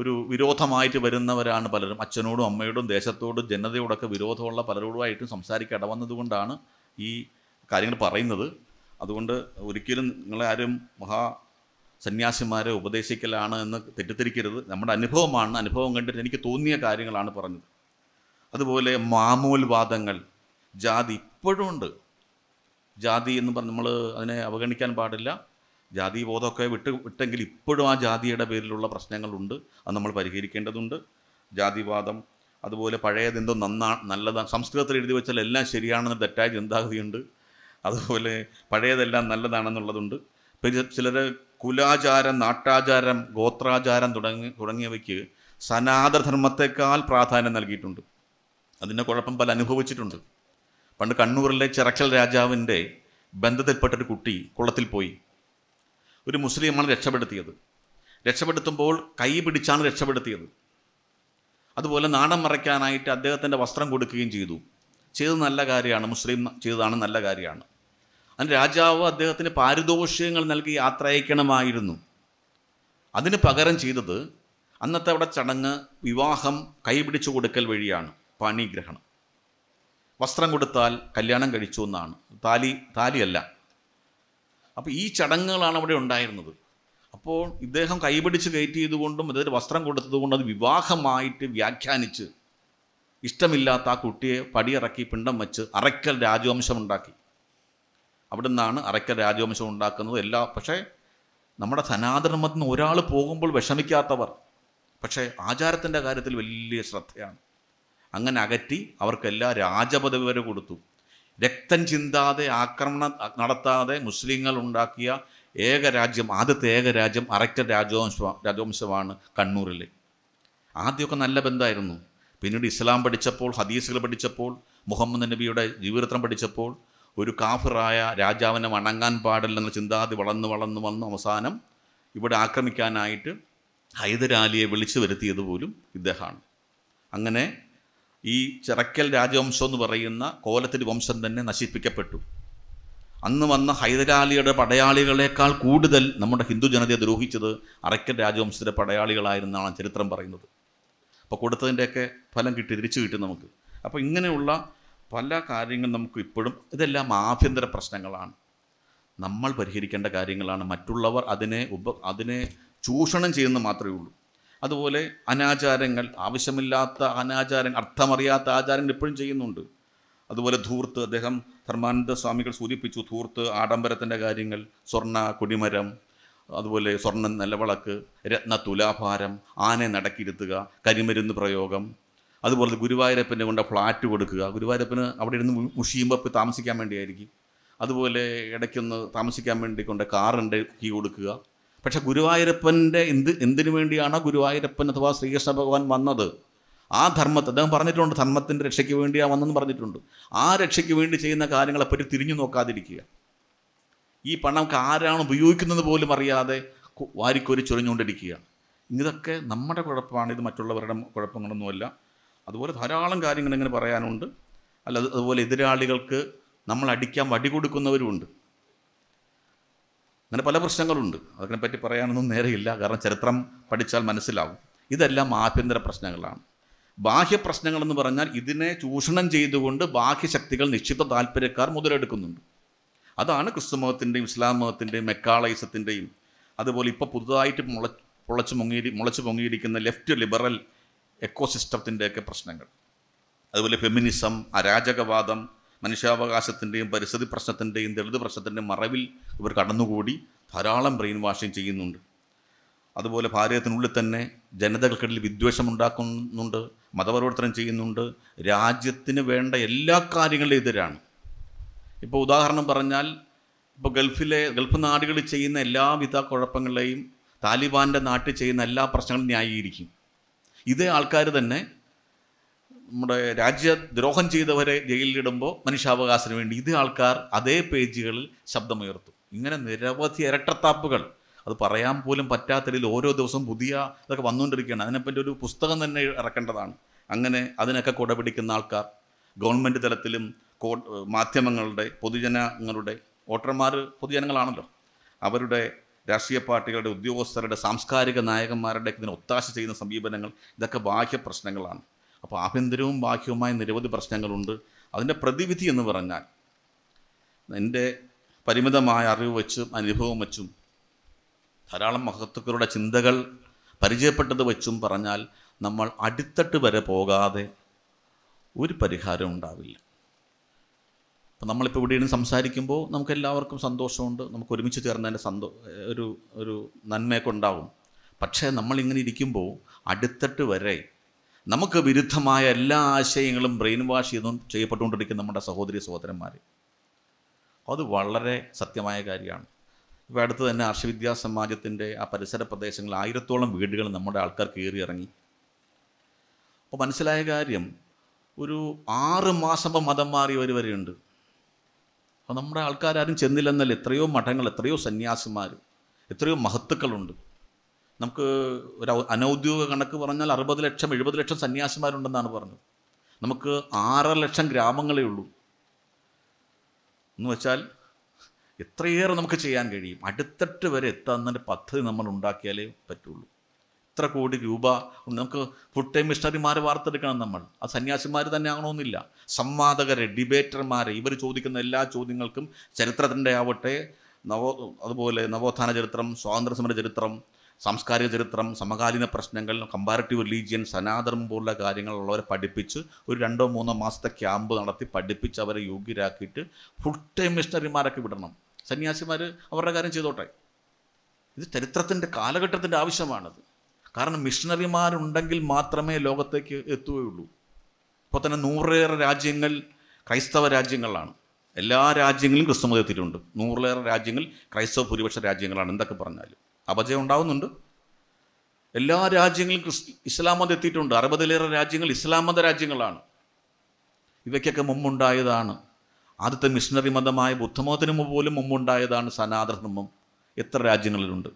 ഒരു വിരോധമായിട്ട് വരുന്നവരാണ് പലരും അച്ഛനോടും അമ്മയോടും ദേശത്തോടും ജനതയോടൊക്കെ വിരോധമുള്ള പലരോടുമായിട്ടും സംസാരിക്കാൻ ഇടവന്നതുകൊണ്ടാണ് ഈ കാര്യങ്ങൾ പറയുന്നത് അതുകൊണ്ട് ഒരിക്കലും നിങ്ങളെ ആരും മഹാ സന്യാസിമാരെ ഉപദേശിക്കലാണ് എന്ന് തെറ്റിദ്ധരിക്കരുത് നമ്മുടെ അനുഭവമാണ് അനുഭവം കണ്ടിട്ട് എനിക്ക് തോന്നിയ കാര്യങ്ങളാണ് പറഞ്ഞത് അതുപോലെ മാമൂൽ വാദങ്ങൾ ജാതി ഇപ്പോഴും ഉണ്ട് ജാതി എന്ന് പറഞ്ഞ് നമ്മൾ അതിനെ അവഗണിക്കാൻ പാടില്ല ജാതി ബോധമൊക്കെ വിട്ട് വിട്ടെങ്കിൽ ഇപ്പോഴും ആ ജാതിയുടെ പേരിലുള്ള പ്രശ്നങ്ങളുണ്ട് അത് നമ്മൾ പരിഹരിക്കേണ്ടതുണ്ട് ജാതിവാദം അതുപോലെ പഴയതെന്തോ നന്നാ നല്ലതാണ് സംസ്കൃതത്തിൽ എഴുതി വെച്ചാൽ എല്ലാം ശരിയാണെന്ന് തെറ്റായ ചിന്താഗതിയുണ്ട് അതുപോലെ പഴയതെല്ലാം നല്ലതാണെന്നുള്ളതുണ്ട് ചിലർ കുലാചാരം നാട്ടാചാരം ഗോത്രാചാരം തുടങ്ങി തുടങ്ങിയവയ്ക്ക് സനാതധർമ്മത്തെക്കാൾ പ്രാധാന്യം നൽകിയിട്ടുണ്ട് അതിൻ്റെ കുഴപ്പം പല അനുഭവിച്ചിട്ടുണ്ട് പണ്ട് കണ്ണൂരിലെ ചിറക്കൽ രാജാവിൻ്റെ ബന്ധത്തിൽപ്പെട്ടൊരു കുട്ടി കുളത്തിൽ പോയി ഒരു മുസ്ലിമാണ് രക്ഷപ്പെടുത്തിയത് രക്ഷപ്പെടുത്തുമ്പോൾ കൈ പിടിച്ചാണ് രക്ഷപ്പെടുത്തിയത് അതുപോലെ നാണം മറയ്ക്കാനായിട്ട് അദ്ദേഹത്തിൻ്റെ വസ്ത്രം കൊടുക്കുകയും ചെയ്തു ചെയ്ത് നല്ല കാര്യമാണ് മുസ്ലിം ചെയ്തതാണ് നല്ല കാര്യമാണ് അതിന് രാജാവ് അദ്ദേഹത്തിന് പാരിതോഷികങ്ങൾ നൽകി യാത്ര അയക്കണമായിരുന്നു അതിന് പകരം ചെയ്തത് അന്നത്തെ അവിടെ ചടങ്ങ് വിവാഹം കൈപിടിച്ചു കൊടുക്കൽ വഴിയാണ് പണിഗ്രഹണം വസ്ത്രം കൊടുത്താൽ കല്യാണം കഴിച്ചു എന്നാണ് താലി താലിയല്ല അപ്പോൾ ഈ ചടങ്ങുകളാണ് അവിടെ ഉണ്ടായിരുന്നത് അപ്പോൾ ഇദ്ദേഹം കൈപിടിച്ച് ചെയ്തുകൊണ്ടും അതായത് വസ്ത്രം കൊടുത്തതുകൊണ്ടും അത് വിവാഹമായിട്ട് വ്യാഖ്യാനിച്ച് ഇഷ്ടമില്ലാത്ത ആ കുട്ടിയെ പടിയിറക്കി പിണ്ടം വച്ച് അറയ്ക്കൽ രാജവംശമുണ്ടാക്കി അവിടെ നിന്നാണ് അറയ്ക്കൽ രാജവംശം ഉണ്ടാക്കുന്നത് എല്ലാ പക്ഷേ നമ്മുടെ സനാതനമത്തിന് ഒരാൾ പോകുമ്പോൾ വിഷമിക്കാത്തവർ പക്ഷേ ആചാരത്തിൻ്റെ കാര്യത്തിൽ വലിയ ശ്രദ്ധയാണ് അങ്ങനെ അകറ്റി അവർക്കെല്ലാം രാജപദവി വരെ കൊടുത്തു രക്തം ചിന്താതെ ആക്രമണം നടത്താതെ മുസ്ലിങ്ങൾ ഉണ്ടാക്കിയ രാജ്യം ആദ്യത്തെ രാജ്യം അറക്റ്റ രാജവംശ രാജവംശമാണ് കണ്ണൂരിലെ ആദ്യമൊക്കെ നല്ല ബന്ധമായിരുന്നു പിന്നീട് ഇസ്ലാം പഠിച്ചപ്പോൾ ഹദീസുകൾ പഠിച്ചപ്പോൾ മുഹമ്മദ് നബിയുടെ ജീവിതം പഠിച്ചപ്പോൾ ഒരു കാഫിറായ രാജാവിനെ വണങ്ങാൻ പാടില്ലെന്ന ചിന്താതി വളർന്ന് വളർന്ന് വന്ന് അവസാനം ഇവിടെ ആക്രമിക്കാനായിട്ട് ഹൈദരാലിയെ വിളിച്ചു വരുത്തിയത് പോലും ഇദ്ദേഹമാണ് അങ്ങനെ ഈ ചിറക്കൽ രാജവംശം എന്ന് പറയുന്ന കോലത്തിരി വംശം തന്നെ നശിപ്പിക്കപ്പെട്ടു അന്ന് വന്ന ഹൈദരാലിയുടെ പടയാളികളെക്കാൾ കൂടുതൽ നമ്മുടെ ഹിന്ദു ജനതയെ ദ്രോഹിച്ചത് അറയ്ക്കൽ രാജവംശത്തിൻ്റെ പടയാളികളായിരുന്നാണ് ചരിത്രം പറയുന്നത് അപ്പോൾ കൊടുത്തതിൻ്റെയൊക്കെ ഫലം കിട്ടി തിരിച്ചു കിട്ടി നമുക്ക് അപ്പോൾ ഇങ്ങനെയുള്ള പല കാര്യങ്ങളും നമുക്ക് ഇപ്പോഴും ഇതെല്ലാം ആഭ്യന്തര പ്രശ്നങ്ങളാണ് നമ്മൾ പരിഹരിക്കേണ്ട കാര്യങ്ങളാണ് മറ്റുള്ളവർ അതിനെ ഉപ അതിനെ ചൂഷണം ചെയ്യുന്ന മാത്രമേ ഉള്ളൂ അതുപോലെ അനാചാരങ്ങൾ ആവശ്യമില്ലാത്ത അനാചാരങ്ങൾ അർത്ഥമറിയാത്ത ആചാരങ്ങൾ ഇപ്പോഴും ചെയ്യുന്നുണ്ട് അതുപോലെ ധൂർത്ത് അദ്ദേഹം ധർമാനന്ദ സ്വാമികൾ സൂചിപ്പിച്ചു ധൂർത്ത് ആഡംബരത്തിൻ്റെ കാര്യങ്ങൾ സ്വർണ്ണ കൊടിമരം അതുപോലെ സ്വർണ്ണ നിലവിളക്ക് രത്ന തുലാഭാരം ആനയെ നടക്കിരുത്തുക കരിമരുന്ന് പ്രയോഗം അതുപോലെ ഗുരുവായൂരപ്പൻ്റെ കൊണ്ട് ഫ്ലാറ്റ് കൊടുക്കുക ഗുരുവായൂരപ്പന് അവിടെ ഇരുന്ന് മുഷിയുമ്പോൾ താമസിക്കാൻ വേണ്ടിയായിരിക്കും അതുപോലെ ഇടയ്ക്കൊന്ന് താമസിക്കാൻ വേണ്ടി കൊണ്ട് കാറിൻ്റെ കീ കൊടുക്കുക പക്ഷേ ഗുരുവായൂരപ്പൻ്റെ എന്ത് എന്തിനു വേണ്ടിയാണോ ഗുരുവായൂരപ്പൻ അഥവാ ശ്രീകൃഷ്ണ ഭഗവാൻ വന്നത് ആ ധർമ്മത്തെ അദ്ദേഹം പറഞ്ഞിട്ടുണ്ട് ധർമ്മത്തിൻ്റെ രക്ഷയ്ക്ക് വേണ്ടിയാണ് വന്നെന്ന് പറഞ്ഞിട്ടുണ്ട് ആ രക്ഷയ്ക്ക് വേണ്ടി ചെയ്യുന്ന കാര്യങ്ങളെപ്പറ്റി തിരിഞ്ഞു നോക്കാതിരിക്കുക ഈ പണം ആരാണ് ഉപയോഗിക്കുന്നത് പോലും അറിയാതെ വാരിക്കോരി ചൊരിഞ്ഞുകൊണ്ടിരിക്കുക ഇതൊക്കെ നമ്മുടെ കുഴപ്പമാണ് ഇത് മറ്റുള്ളവരുടെ കുഴപ്പങ്ങളൊന്നുമല്ല അതുപോലെ ധാരാളം കാര്യങ്ങൾ ഇങ്ങനെ പറയാനുണ്ട് അല്ല അതുപോലെ എതിരാളികൾക്ക് നമ്മൾ അടിക്കാൻ വടി കൊടുക്കുന്നവരുമുണ്ട് അങ്ങനെ പല പ്രശ്നങ്ങളുണ്ട് അതിനെ പറ്റി പറയാനൊന്നും നേരെയില്ല കാരണം ചരിത്രം പഠിച്ചാൽ മനസ്സിലാവും ഇതെല്ലാം ആഭ്യന്തര പ്രശ്നങ്ങളാണ് ബാഹ്യ പ്രശ്നങ്ങളെന്ന് പറഞ്ഞാൽ ഇതിനെ ചൂഷണം ചെയ്തുകൊണ്ട് ബാഹ്യശക്തികൾ നിക്ഷിപ്ത താല്പര്യക്കാർ മുതലെടുക്കുന്നുണ്ട് അതാണ് മതത്തിൻ്റെയും ഇസ്ലാം മതത്തിൻ്റെയും മെക്കാളൈസത്തിൻ്റെയും അതുപോലെ ഇപ്പോൾ പുതുതായിട്ട് മുള പൊളച്ച് മുങ്ങിയിരി മുളച്ച് പൊങ്ങിയിരിക്കുന്ന ലെഫ്റ്റ് ലിബറൽ എക്കോസിസ്റ്റത്തിൻ്റെയൊക്കെ പ്രശ്നങ്ങൾ അതുപോലെ ഫെമിനിസം അരാജകവാദം മനുഷ്യാവകാശത്തിൻ്റെയും പരിസ്ഥിതി പ്രശ്നത്തിൻ്റെയും ദളിത് പ്രശ്നത്തിൻ്റെയും മറവിൽ ഇവർ കടന്നുകൂടി ധാരാളം ബ്രെയിൻ വാഷിംഗ് ചെയ്യുന്നുണ്ട് അതുപോലെ ഭാരതത്തിനുള്ളിൽ തന്നെ ജനതകൾക്കിടയിൽ വിദ്വേഷമുണ്ടാക്കുന്നുണ്ട് മതപരിവർത്തനം ചെയ്യുന്നുണ്ട് രാജ്യത്തിന് വേണ്ട എല്ലാ കാര്യങ്ങളിലും എതിരാണ് ഇപ്പോൾ ഉദാഹരണം പറഞ്ഞാൽ ഇപ്പോൾ ഗൾഫിലെ ഗൾഫ് നാടുകളിൽ ചെയ്യുന്ന എല്ലാവിധ കുഴപ്പങ്ങളെയും താലിബാൻ്റെ നാട്ടിൽ ചെയ്യുന്ന എല്ലാ പ്രശ്നങ്ങളും ന്യായീകരിക്കും ഇതേ ആൾക്കാർ തന്നെ നമ്മുടെ രാജ്യദ്രോഹം ചെയ്തവരെ ജയിലിലിടുമ്പോൾ മനുഷ്യാവകാശത്തിന് വേണ്ടി ഇതേ ആൾക്കാർ അതേ പേജുകളിൽ ശബ്ദമുയർത്തും ഇങ്ങനെ നിരവധി ഇരട്ടത്താപ്പുകൾ അത് പറയാൻ പോലും പറ്റാത്ത രീതിയിൽ ഓരോ ദിവസവും പുതിയ ഇതൊക്കെ വന്നുകൊണ്ടിരിക്കുകയാണ് അതിനെപ്പറ്റി ഒരു പുസ്തകം തന്നെ ഇറക്കേണ്ടതാണ് അങ്ങനെ അതിനൊക്കെ പിടിക്കുന്ന ആൾക്കാർ ഗവൺമെൻറ് തലത്തിലും കോ മാധ്യമങ്ങളുടെ പൊതുജനങ്ങളുടെ വോട്ടർമാർ പൊതുജനങ്ങളാണല്ലോ അവരുടെ രാഷ്ട്രീയ പാർട്ടികളുടെ ഉദ്യോഗസ്ഥരുടെ സാംസ്കാരിക നായകന്മാരുടെ ഇതിനെ ഒത്താശ ചെയ്യുന്ന സമീപനങ്ങൾ ഇതൊക്കെ ബാഹ്യ പ്രശ്നങ്ങളാണ് അപ്പോൾ ആഭ്യന്തരവും ബാഹ്യവുമായ നിരവധി പ്രശ്നങ്ങളുണ്ട് അതിൻ്റെ പ്രതിവിധി എന്ന് പറഞ്ഞാൽ എൻ്റെ പരിമിതമായ അറിവ് വച്ചും അനുഭവം വച്ചും ധാരാളം മഹത്വക്കളുടെ ചിന്തകൾ പരിചയപ്പെട്ടത് വെച്ചും പറഞ്ഞാൽ നമ്മൾ അടിത്തട്ട് വരെ പോകാതെ ഒരു പരിഹാരം ഉണ്ടാവില്ല അപ്പോൾ നമ്മളിപ്പോൾ ഇവിടെ ഇരുന്ന് സംസാരിക്കുമ്പോൾ നമുക്ക് എല്ലാവർക്കും സന്തോഷമുണ്ട് നമുക്ക് ഒരുമിച്ച് ചേർന്നതിൻ്റെ സന്തോ ഒരു ഒരു നന്മയൊക്കെ ഉണ്ടാകും പക്ഷേ നമ്മളിങ്ങനെ ഇരിക്കുമ്പോൾ അടുത്തിട്ട് വരെ നമുക്ക് വിരുദ്ധമായ എല്ലാ ആശയങ്ങളും ബ്രെയിൻ വാഷ് ചെയ്തു ചെയ്യപ്പെട്ടുകൊണ്ടിരിക്കുന്ന നമ്മുടെ സഹോദരി സഹോദരന്മാർ അത് വളരെ സത്യമായ കാര്യമാണ് ഇപ്പോൾ അടുത്ത് തന്നെ ആർഷവിദ്യാ സമാജത്തിൻ്റെ ആ പരിസര പ്രദേശങ്ങളിൽ ആയിരത്തോളം വീടുകൾ നമ്മുടെ ആൾക്കാർ കയറി ഇറങ്ങി അപ്പോൾ മനസ്സിലായ കാര്യം ഒരു ആറ് മാസം മതം മാറിയവർ വരെയുണ്ട് അപ്പോൾ നമ്മുടെ ആൾക്കാരും ചെന്നില്ലെന്നല്ല എത്രയോ മഠങ്ങൾ എത്രയോ സന്യാസിമാർ എത്രയോ മഹത്തുക്കളുണ്ട് നമുക്ക് ഒരു അനൗദ്യോഗിക കണക്ക് പറഞ്ഞാൽ അറുപത് ലക്ഷം എഴുപത് ലക്ഷം സന്യാസിമാരുണ്ടെന്നാണ് പറഞ്ഞത് നമുക്ക് ആറര ലക്ഷം ഗ്രാമങ്ങളേ ഉള്ളൂ എന്ന് വെച്ചാൽ എത്രയേറെ നമുക്ക് ചെയ്യാൻ കഴിയും അടുത്തിട്ട് വരെ എത്താൻ പദ്ധതി നമ്മൾ ഉണ്ടാക്കിയാലേ പറ്റുള്ളൂ എത്ര കോടി രൂപ നമുക്ക് ഫുൾ ടൈം മിഷണറിമാരെ വാർത്തെടുക്കണം നമ്മൾ ആ സന്യാസിമാർ തന്നെ ആകണമെന്നില്ല സംവാദകരെ ഡിബേറ്റർമാരെ ഇവർ ചോദിക്കുന്ന എല്ലാ ചോദ്യങ്ങൾക്കും ചരിത്രത്തിൻ്റെ ആവട്ടെ നവോ അതുപോലെ നവോത്ഥാന ചരിത്രം സ്വാതന്ത്ര്യസമര ചരിത്രം സാംസ്കാരിക ചരിത്രം സമകാലീന പ്രശ്നങ്ങൾ കമ്പാരറ്റീവ് റിലീജിയൻ സനാതനം പോലുള്ള കാര്യങ്ങളുള്ളവരെ പഠിപ്പിച്ച് ഒരു രണ്ടോ മൂന്നോ മാസത്തെ ക്യാമ്പ് നടത്തി പഠിപ്പിച്ച് അവരെ യോഗ്യരാക്കിയിട്ട് ഫുൾ ടൈം മിഷണറിമാരൊക്കെ വിടണം സന്യാസിമാർ അവരുടെ കാര്യം ചെയ്തോട്ടെ ഇത് ചരിത്രത്തിൻ്റെ കാലഘട്ടത്തിൻ്റെ ആവശ്യമാണത് കാരണം മിഷണറിമാരുണ്ടെങ്കിൽ മാത്രമേ ലോകത്തേക്ക് എത്തുകയുള്ളൂ ഇപ്പോൾ തന്നെ നൂറിലേറെ രാജ്യങ്ങൾ ക്രൈസ്തവ രാജ്യങ്ങളാണ് എല്ലാ രാജ്യങ്ങളും ക്രിസ്തുമതം എത്തിയിട്ടുണ്ട് നൂറിലേറെ രാജ്യങ്ങൾ ക്രൈസ്തവ ഭൂരിപക്ഷ രാജ്യങ്ങളാണ് എന്തൊക്കെ പറഞ്ഞാലും അപജയം ഉണ്ടാകുന്നുണ്ട് എല്ലാ രാജ്യങ്ങളും ക്രിസ് മതം എത്തിയിട്ടുണ്ട് അറുപതിലേറെ രാജ്യങ്ങൾ ഇസ്ലാം മത രാജ്യങ്ങളാണ് ഇവയ്ക്കൊക്കെ മുമ്പുണ്ടായതാണ് ആദ്യത്തെ മിഷണറി മതമായ ബുദ്ധമതത്തിന് പോലും മുമ്പുണ്ടായതാണ് സനാതനധർമ്മം എത്ര രാജ്യങ്ങളിലുണ്ട്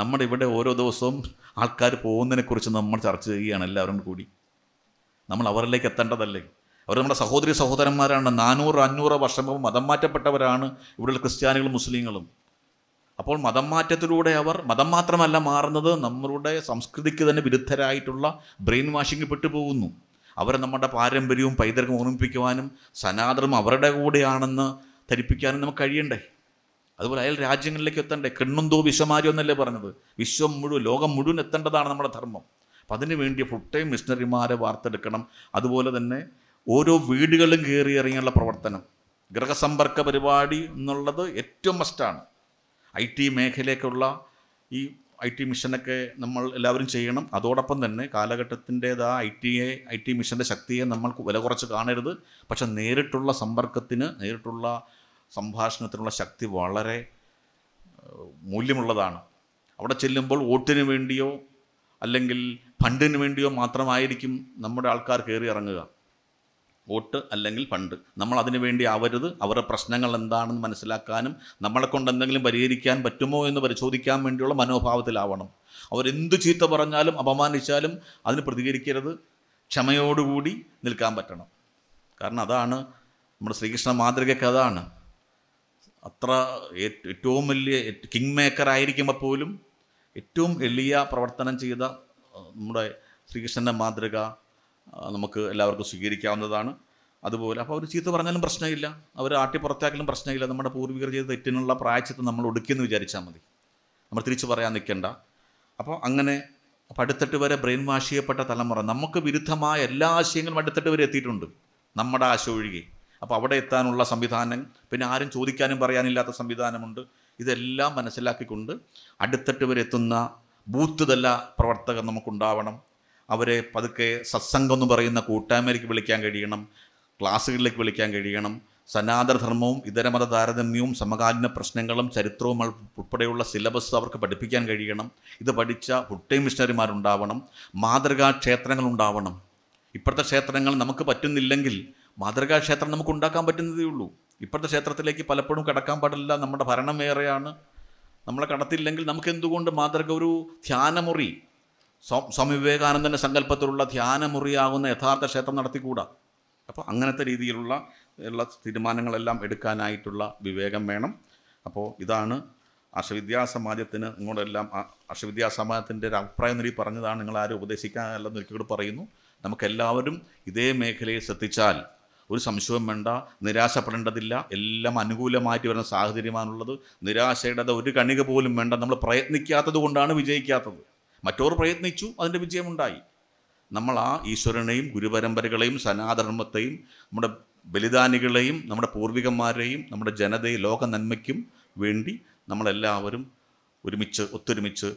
നമ്മുടെ ഇവിടെ ഓരോ ദിവസവും ആൾക്കാർ പോകുന്നതിനെക്കുറിച്ച് നമ്മൾ ചർച്ച ചെയ്യുകയാണ് എല്ലാവരും കൂടി നമ്മൾ അവരിലേക്ക് എത്തേണ്ടതല്ലേ അവർ നമ്മുടെ സഹോദരി സഹോദരന്മാരാണ് നാനൂറ് അഞ്ഞൂറ് വർഷം മുമ്പ് മതം മാറ്റപ്പെട്ടവരാണ് ഇവിടെയുള്ള ക്രിസ്ത്യാനികളും മുസ്ലിങ്ങളും അപ്പോൾ മതം മാറ്റത്തിലൂടെ അവർ മതം മാത്രമല്ല മാറുന്നത് നമ്മളുടെ സംസ്കൃതിക്ക് തന്നെ വിരുദ്ധരായിട്ടുള്ള ബ്രെയിൻ വാഷിംഗ് പെട്ടുപോകുന്നു അവരെ നമ്മുടെ പാരമ്പര്യവും പൈതൃകം ഓർമ്മിപ്പിക്കുവാനും സനാതനം അവരുടെ കൂടെയാണെന്ന് ധരിപ്പിക്കാനും നമുക്ക് കഴിയണ്ടേ അതുപോലെ അയൽ രാജ്യങ്ങളിലേക്ക് എത്തണ്ടേ കെണ്ണുന്തോ വിശ്വമാരി എന്നല്ലേ പറഞ്ഞത് വിശ്വം മുഴുവൻ ലോകം മുഴുവൻ എത്തേണ്ടതാണ് നമ്മുടെ ധർമ്മം അപ്പം അതിനു വേണ്ടി ഫുൾ ടൈം മിഷണറിമാരെ വാർത്തെടുക്കണം അതുപോലെ തന്നെ ഓരോ വീടുകളും കയറി ഇറങ്ങിയുള്ള പ്രവർത്തനം ഗ്രഹസമ്പർക്ക പരിപാടി എന്നുള്ളത് ഏറ്റവും മസ്റ്റാണ് ഐ ടി മേഖലയ്ക്കുള്ള ഈ ഐ ടി മിഷനൊക്കെ നമ്മൾ എല്ലാവരും ചെയ്യണം അതോടൊപ്പം തന്നെ കാലഘട്ടത്തിൻ്റേതാ ഐ ടിയെ ഐ ടി മിഷൻ്റെ ശക്തിയെ നമ്മൾ വില കുറച്ച് കാണരുത് പക്ഷെ നേരിട്ടുള്ള സമ്പർക്കത്തിന് നേരിട്ടുള്ള സംഭാഷണത്തിനുള്ള ശക്തി വളരെ മൂല്യമുള്ളതാണ് അവിടെ ചെല്ലുമ്പോൾ വോട്ടിന് വേണ്ടിയോ അല്ലെങ്കിൽ ഫണ്ടിന് വേണ്ടിയോ മാത്രമായിരിക്കും നമ്മുടെ ആൾക്കാർ കയറി ഇറങ്ങുക വോട്ട് അല്ലെങ്കിൽ ഫണ്ട് നമ്മൾ അതിനു വേണ്ടി ആവരുത് അവരുടെ പ്രശ്നങ്ങൾ എന്താണെന്ന് മനസ്സിലാക്കാനും നമ്മളെ കൊണ്ട് എന്തെങ്കിലും പരിഹരിക്കാൻ പറ്റുമോ എന്ന് പരിശോധിക്കാൻ വേണ്ടിയുള്ള മനോഭാവത്തിലാവണം അവരെന്ത് ചീത്ത പറഞ്ഞാലും അപമാനിച്ചാലും അതിന് പ്രതികരിക്കരുത് ക്ഷമയോടുകൂടി നിൽക്കാൻ പറ്റണം കാരണം അതാണ് നമ്മുടെ ശ്രീകൃഷ്ണ മാതൃകയ്ക്ക് അതാണ് അത്ര ഏറ്റവും വലിയ കിങ് മേക്കർ ആയിരിക്കുമ്പോൾ പോലും ഏറ്റവും എളിയ പ്രവർത്തനം ചെയ്ത നമ്മുടെ ശ്രീകൃഷ്ണൻ്റെ മാതൃക നമുക്ക് എല്ലാവർക്കും സ്വീകരിക്കാവുന്നതാണ് അതുപോലെ അപ്പോൾ അവർ ചീത്ത പറഞ്ഞാലും പ്രശ്നമില്ല അവർ ആട്ടി പുറത്താക്കലും പ്രശ്നമില്ല നമ്മുടെ പൂർവികർ ചെയ്ത തെറ്റിനുള്ള പ്രായച്ചിത്തം നമ്മൾ ഒടുക്കിയെന്ന് വിചാരിച്ചാൽ മതി നമ്മൾ തിരിച്ചു പറയാൻ നിൽക്കേണ്ട അപ്പോൾ അങ്ങനെ അടുത്തിട്ട് വരെ ബ്രെയിൻ വാഷ് ചെയ്യപ്പെട്ട തലമുറ നമുക്ക് വിരുദ്ധമായ എല്ലാ ആശയങ്ങളും അടുത്തിട്ട് വരെ എത്തിയിട്ടുണ്ട് നമ്മുടെ ആശ ഒഴികെ അപ്പോൾ അവിടെ എത്താനുള്ള സംവിധാനം പിന്നെ ആരും ചോദിക്കാനും പറയാനില്ലാത്ത സംവിധാനമുണ്ട് ഇതെല്ലാം മനസ്സിലാക്കിക്കൊണ്ട് അടുത്തട്ട് വരെ എത്തുന്ന ബൂത്ത് തല പ്രവർത്തകർ നമുക്കുണ്ടാവണം അവരെ പതുക്കെ സത്സംഗം എന്ന് പറയുന്ന കൂട്ടായ്മയിലേക്ക് വിളിക്കാൻ കഴിയണം ക്ലാസ്സുകളിലേക്ക് വിളിക്കാൻ കഴിയണം സനാതനധർമ്മവും ഇതരമത താരതമ്യവും സമകാലീന പ്രശ്നങ്ങളും ചരിത്രവും ഉൾപ്പെടെയുള്ള സിലബസ് അവർക്ക് പഠിപ്പിക്കാൻ കഴിയണം ഇത് പഠിച്ച ഫുട്ടേ മിഷണറിമാരുണ്ടാവണം മാതൃകാ ക്ഷേത്രങ്ങളുണ്ടാവണം ഇപ്പോഴത്തെ ക്ഷേത്രങ്ങൾ നമുക്ക് പറ്റുന്നില്ലെങ്കിൽ മാതൃകാ ക്ഷേത്രം നമുക്ക് ഉണ്ടാക്കാൻ പറ്റുന്നതേ ഉള്ളൂ ഇപ്പോഴത്തെ ക്ഷേത്രത്തിലേക്ക് പലപ്പോഴും കടക്കാൻ പാടില്ല നമ്മുടെ ഭരണം വേറെയാണ് നമ്മളെ കടത്തില്ലെങ്കിൽ നമുക്ക് എന്തുകൊണ്ട് മാതൃക ഒരു ധ്യാനമുറി സ്വാമി വിവേകാനന്ദൻ്റെ സങ്കല്പത്തിലുള്ള ധ്യാനമുറിയാകുന്ന യഥാർത്ഥ ക്ഷേത്രം നടത്തിക്കൂടാ അപ്പോൾ അങ്ങനത്തെ രീതിയിലുള്ള ഉള്ള തീരുമാനങ്ങളെല്ലാം എടുക്കാനായിട്ടുള്ള വിവേകം വേണം അപ്പോൾ ഇതാണ് അർഷവിദ്യാസമാജത്തിന് നിങ്ങളെല്ലാം അർഷവിദ്യാസമാജത്തിൻ്റെ ഒരു അഭിപ്രായം നേടി പറഞ്ഞതാണ് നിങ്ങൾ ആരും ഉപദേശിക്കാനല്ലെന്ന് ഒരിക്കലും പറയുന്നു നമുക്കെല്ലാവരും ഇതേ മേഖലയിൽ ശ്രദ്ധിച്ചാൽ ഒരു സംശയവും വേണ്ട നിരാശപ്പെടേണ്ടതില്ല എല്ലാം അനുകൂലമായിട്ട് വരുന്ന സാഹചര്യമാണുള്ളത് നിരാശയുടെ ഒരു കണിക പോലും വേണ്ട നമ്മൾ പ്രയത്നിക്കാത്തത് കൊണ്ടാണ് വിജയിക്കാത്തത് മറ്റോർ പ്രയത്നിച്ചു അതിൻ്റെ വിജയമുണ്ടായി നമ്മൾ ആ ഈശ്വരനെയും ഗുരുപരമ്പരകളെയും സനാധർമ്മത്തെയും നമ്മുടെ ബലിദാനികളെയും നമ്മുടെ പൂർവികന്മാരെയും നമ്മുടെ ജനതയെ ലോക നന്മയ്ക്കും വേണ്ടി നമ്മളെല്ലാവരും ഒരുമിച്ച് ഒത്തൊരുമിച്ച്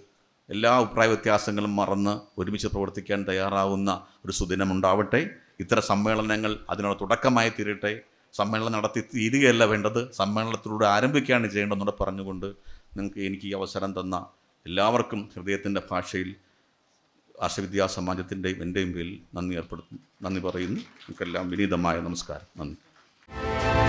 എല്ലാ അഭിപ്രായ വ്യത്യാസങ്ങളും മറന്ന് ഒരുമിച്ച് പ്രവർത്തിക്കാൻ തയ്യാറാവുന്ന ഒരു സുദിനമുണ്ടാവട്ടെ ഇത്തരം സമ്മേളനങ്ങൾ അതിനുള്ള തുടക്കമായി തീരട്ടെ സമ്മേളനം നടത്തി തീരുകയല്ല വേണ്ടത് സമ്മേളനത്തിലൂടെ ആരംഭിക്കുകയാണ് ചെയ്യേണ്ടതെന്നൂടെ പറഞ്ഞുകൊണ്ട് നിങ്ങൾക്ക് എനിക്ക് ഈ അവസരം തന്ന എല്ലാവർക്കും ഹൃദയത്തിൻ്റെ ഭാഷയിൽ ആശവിദ്യാ സമാജത്തിൻ്റെയും എൻ്റെയും പേരിൽ നന്ദി ഏർപ്പെടുത്തുന്നു നന്ദി പറയുന്നു നമുക്കെല്ലാം വിനീതമായ നമസ്കാരം നന്ദി